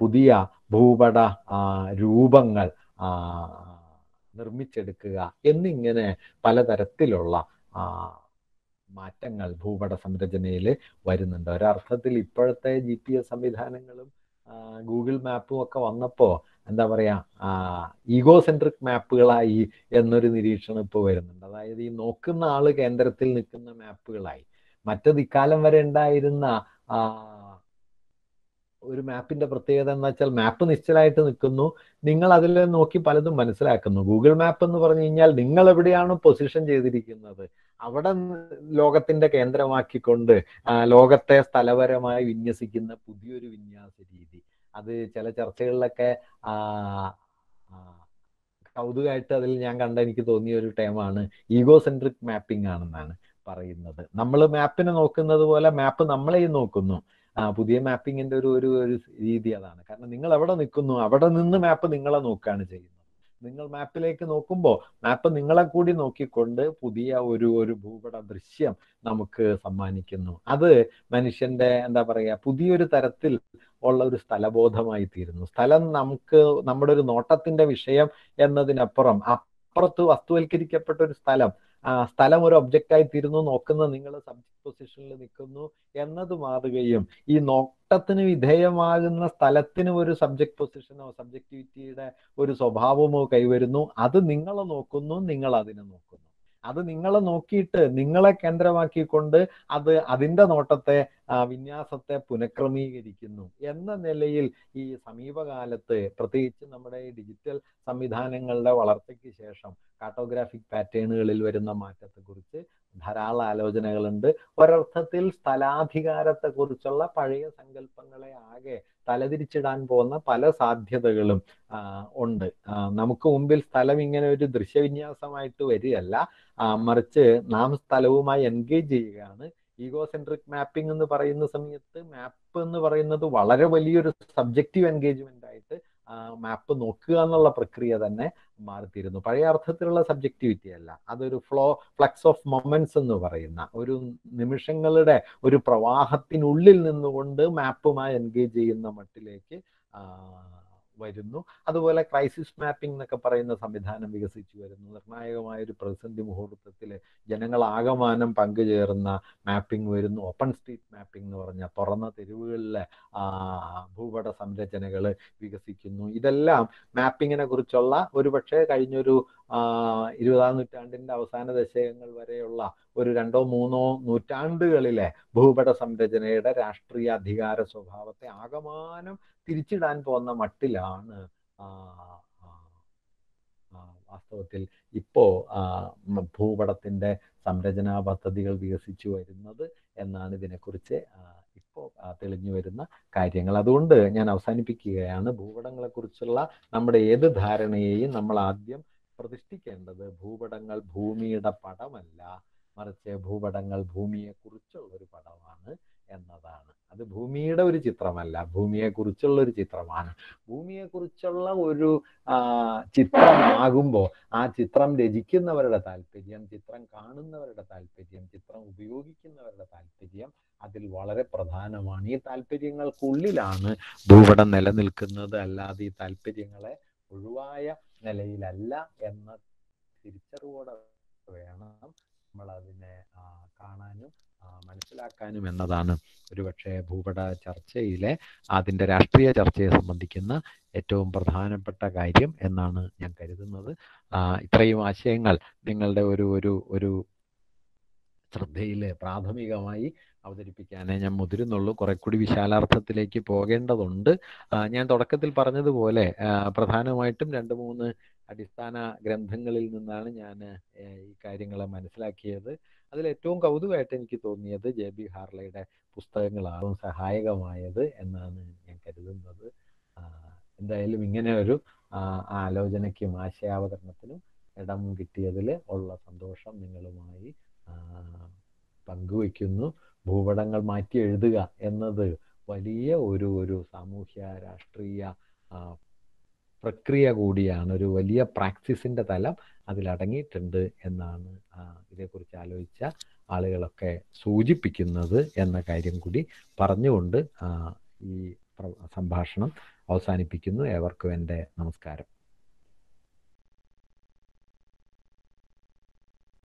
പുതിയ ഭൂപട രൂപങ്ങൾ നിർമ്മിച്ചെടുക്കുക എന്നിങ്ങനെ പലതരത്തിലുള്ള മാറ്റങ്ങൾ ഭൂപട സംരചനയിൽ വരുന്നുണ്ട് ഒരർത്ഥത്തിൽ ഇപ്പോഴത്തെ ജി പി എസ് സംവിധാനങ്ങളും ഗൂഗിൾ മാപ്പും ഒക്കെ വന്നപ്പോൾ എന്താ പറയുക ഈഗോ സെൻട്രിക് മാപ്പുകളായി എന്നൊരു നിരീക്ഷണം ഇപ്പോൾ വരുന്നുണ്ട് അതായത് ഈ നോക്കുന്ന ആള് കേന്ദ്രത്തിൽ നിൽക്കുന്ന മാപ്പുകളായി മറ്റത് ഇക്കാലം വരെ ഉണ്ടായിരുന്ന ഒരു മാപ്പിന്റെ പ്രത്യേകത എന്ന് വെച്ചാൽ മാപ്പ് നിശ്ചലമായിട്ട് നിൽക്കുന്നു നിങ്ങൾ അതിൽ നോക്കി പലതും മനസ്സിലാക്കുന്നു ഗൂഗിൾ മാപ്പ് എന്ന് പറഞ്ഞു കഴിഞ്ഞാൽ നിങ്ങൾ എവിടെയാണ് പൊസിഷൻ ചെയ്തിരിക്കുന്നത് അവിടെ ലോകത്തിന്റെ കേന്ദ്രമാക്കിക്കൊണ്ട് ലോകത്തെ സ്ഥലപരമായി വിന്യസിക്കുന്ന പുതിയൊരു വിന്യാസ രീതി അത് ചില ചർച്ചകളിലൊക്കെ കൗതുകമായിട്ട് അതിൽ ഞാൻ കണ്ട എനിക്ക് തോന്നിയ ഒരു ടൈമാണ് ഈഗോ സെൻട്രിക് മാപ്പിംഗ് ആണെന്നാണ് പറയുന്നത് നമ്മൾ മാപ്പിനെ നോക്കുന്നത് പോലെ മാപ്പ് നമ്മളെയും നോക്കുന്നു പുതിയ മാപ്പിങ്ങിന്റെ ഒരു ഒരു രീതി അതാണ് കാരണം നിങ്ങൾ എവിടെ നിൽക്കുന്നു അവിടെ നിന്ന് മാപ്പ് നിങ്ങളെ നോക്കുകയാണ് ചെയ്യുന്നത് നിങ്ങൾ മാപ്പിലേക്ക് നോക്കുമ്പോൾ മാപ്പ് നിങ്ങളെ കൂടി നോക്കിക്കൊണ്ട് പുതിയ ഒരു ഒരു ഭൂപട ദൃശ്യം നമുക്ക് സമ്മാനിക്കുന്നു അത് മനുഷ്യന്റെ എന്താ പറയുക പുതിയൊരു തരത്തിൽ ഉള്ള ഒരു സ്ഥലബോധമായി തീരുന്നു സ്ഥലം നമുക്ക് നമ്മുടെ ഒരു നോട്ടത്തിന്റെ വിഷയം എന്നതിനപ്പുറം അപ്പുറത്ത് വസ്തുവൽക്കരിക്കപ്പെട്ട ഒരു സ്ഥലം സ്ഥലം ഒരു ഒബ്ജക്റ്റായി തീരുന്നു നോക്കുന്ന നിങ്ങൾ സബ്ജക്ട് പൊസിഷനിൽ നിൽക്കുന്നു എന്നത് മാറുകയും ഈ നോട്ടത്തിന് വിധേയമാകുന്ന സ്ഥലത്തിന് ഒരു സബ്ജക്ട് പൊസിഷനോ സബ്ജക്ടിവിറ്റിയുടെ ഒരു സ്വഭാവമോ കൈവരുന്നു അത് നിങ്ങളെ നോക്കുന്നു നിങ്ങൾ അതിനെ നോക്കുന്നു അത് നിങ്ങളെ നോക്കിയിട്ട് നിങ്ങളെ കേന്ദ്രമാക്കിക്കൊണ്ട് അത് അതിൻ്റെ നോട്ടത്തെ വിന്യാസത്തെ പുനഃക്രമീകരിക്കുന്നു എന്ന നിലയിൽ ഈ സമീപകാലത്ത് പ്രത്യേകിച്ച് നമ്മുടെ ഈ ഡിജിറ്റൽ സംവിധാനങ്ങളുടെ വളർച്ചയ്ക്ക് ശേഷം കാർട്ടോഗ്രാഫിക് പാറ്റേണുകളിൽ വരുന്ന മാറ്റത്തെക്കുറിച്ച് ധാരാളം ആലോചനകളുണ്ട് ഒരർത്ഥത്തിൽ സ്ഥലാധികാരത്തെക്കുറിച്ചുള്ള പഴയ സങ്കല്പങ്ങളെ ആകെ തലതിരിച്ചിടാൻ പോകുന്ന പല സാധ്യതകളും ഉണ്ട് നമുക്ക് മുമ്പിൽ സ്ഥലം ഇങ്ങനെ ഒരു ദൃശ്യവിന്യാസമായിട്ട് വരികയല്ല മറിച്ച് നാം സ്ഥലവുമായി എൻഗേജ് ചെയ്യുകയാണ് ഈഗോ സെൻട്രിക് മാപ്പിംഗ് എന്ന് പറയുന്ന സമയത്ത് മാപ്പ് എന്ന് പറയുന്നത് വളരെ വലിയൊരു സബ്ജക്റ്റീവ് എൻഗേജ്മെന്റ് ആയിട്ട് മാപ്പ് നോക്കുക എന്നുള്ള പ്രക്രിയ തന്നെ മാറിത്തീരുന്നു പഴയ അർത്ഥത്തിലുള്ള സബ്ജക്ടിവിറ്റി അല്ല അതൊരു ഫ്ലോ ഫ്ലക്സ് ഓഫ് മൊമെന്റ്സ് എന്ന് പറയുന്ന ഒരു നിമിഷങ്ങളുടെ ഒരു പ്രവാഹത്തിനുള്ളിൽ നിന്നുകൊണ്ട് മാപ്പുമായി എൻഗേജ് ചെയ്യുന്ന മട്ടിലേക്ക് വരുന്നു അതുപോലെ ക്രൈസിസ് മാപ്പിംഗ് എന്നൊക്കെ പറയുന്ന സംവിധാനം വികസിച്ചു വരുന്നു നിർണായകമായ ഒരു പ്രതിസന്ധി മുഹൂർത്തത്തിൽ ആകമാനം പങ്കുചേർന്ന മാപ്പിംഗ് വരുന്നു ഓപ്പൺ സ്ട്രീറ്റ് മാപ്പിംഗ് എന്ന് പറഞ്ഞ തുറന്ന തെരുവുകളിലെ ഭൂപട സംരചനകൾ വികസിക്കുന്നു ഇതെല്ലാം മാപ്പിങ്ങിനെ കുറിച്ചുള്ള ഒരുപക്ഷെ കഴിഞ്ഞൊരു ഇരുപതാം നൂറ്റാണ്ടിന്റെ അവസാന ദശകങ്ങൾ വരെയുള്ള ഒരു രണ്ടോ മൂന്നോ നൂറ്റാണ്ടുകളിലെ ഭൂപട സംരചനയുടെ രാഷ്ട്രീയ അധികാര സ്വഭാവത്തെ ആകമാനം തിരിച്ചിടാൻ പോകുന്ന മട്ടിലാണ് വാസ്തവത്തിൽ ഇപ്പോ ഭൂപടത്തിന്റെ സംരചനാ പദ്ധതികൾ വികസിച്ചു വരുന്നത് എന്നാണ് ഇതിനെക്കുറിച്ച് ഇപ്പോൾ തെളിഞ്ഞു വരുന്ന കാര്യങ്ങൾ അതുകൊണ്ട് ഞാൻ അവസാനിപ്പിക്കുകയാണ് കുറിച്ചുള്ള നമ്മുടെ ഏത് ധാരണയെയും നമ്മൾ ആദ്യം പ്രതിഷ്ഠിക്കേണ്ടത് ഭൂപടങ്ങൾ ഭൂമിയുടെ പടമല്ല മറിച്ച് ഭൂപടങ്ങൾ ഭൂമിയെ കുറിച്ചുള്ള ഒരു പടമാണ് എന്നതാണ് അത് ഭൂമിയുടെ ഒരു ചിത്രമല്ല ഭൂമിയെ കുറിച്ചുള്ള ഒരു ചിത്രമാണ് ഭൂമിയെ കുറിച്ചുള്ള ഒരു ചിത്രമാകുമ്പോൾ ആ ചിത്രം രചിക്കുന്നവരുടെ താല്പര്യം ചിത്രം കാണുന്നവരുടെ താല്പര്യം ചിത്രം ഉപയോഗിക്കുന്നവരുടെ താല്പര്യം അതിൽ വളരെ പ്രധാനമാണ് ഈ താല്പര്യങ്ങൾക്കുള്ളിലാണ് ഭൂപടം നിലനിൽക്കുന്നത് അല്ലാതെ ഈ താല്പര്യങ്ങളെ ഒഴിവായ നിലയിലല്ല എന്ന തിരിച്ചറിവോടെ വേണം നമ്മൾ അതിനെ കാണാനും മനസ്സിലാക്കാനും എന്നതാണ് ഒരുപക്ഷെ ഭൂപട ചർച്ചയിലെ അതിന്റെ രാഷ്ട്രീയ ചർച്ചയെ സംബന്ധിക്കുന്ന ഏറ്റവും പ്രധാനപ്പെട്ട കാര്യം എന്നാണ് ഞാൻ കരുതുന്നത് ഇത്രയും ആശയങ്ങൾ നിങ്ങളുടെ ഒരു ഒരു ഒരു ശ്രദ്ധയില് പ്രാഥമികമായി അവതരിപ്പിക്കാനേ ഞാൻ മുതിരുന്നുള്ളൂ കുറെ കൂടി വിശാലാർത്ഥത്തിലേക്ക് പോകേണ്ടതുണ്ട് ഞാൻ തുടക്കത്തിൽ പറഞ്ഞതുപോലെ പ്രധാനമായിട്ടും രണ്ട് മൂന്ന് അടിസ്ഥാന ഗ്രന്ഥങ്ങളിൽ നിന്നാണ് ഞാൻ ഈ കാര്യങ്ങളെ മനസ്സിലാക്കിയത് അതിൽ ഏറ്റവും കൗതുകമായിട്ട് എനിക്ക് തോന്നിയത് ജെ ബി ഹാർലയുടെ പുസ്തകങ്ങളാകും സഹായകമായത് എന്നാണ് ഞാൻ കരുതുന്നത് എന്തായാലും ഇങ്ങനെ ഒരു ആലോചനയ്ക്കും ആശയാവതരണത്തിനും ഇടം കിട്ടിയതിൽ ഉള്ള സന്തോഷം നിങ്ങളുമായി പങ്കുവയ്ക്കുന്നു ഭൂപടങ്ങൾ മാറ്റി എഴുതുക എന്നത് വലിയ ഒരു ഒരു സാമൂഹ്യ രാഷ്ട്രീയ പ്രക്രിയ കൂടിയാണ് ഒരു വലിയ പ്രാക്ടീസിൻ്റെ തലം അതിലടങ്ങിയിട്ടുണ്ട് എന്നാണ് ഇതേക്കുറിച്ച് ആലോചിച്ച ആളുകളൊക്കെ സൂചിപ്പിക്കുന്നത് എന്ന കാര്യം കൂടി പറഞ്ഞുകൊണ്ട് ഈ സംഭാഷണം അവസാനിപ്പിക്കുന്നു ഏവർക്കും എൻ്റെ നമസ്കാരം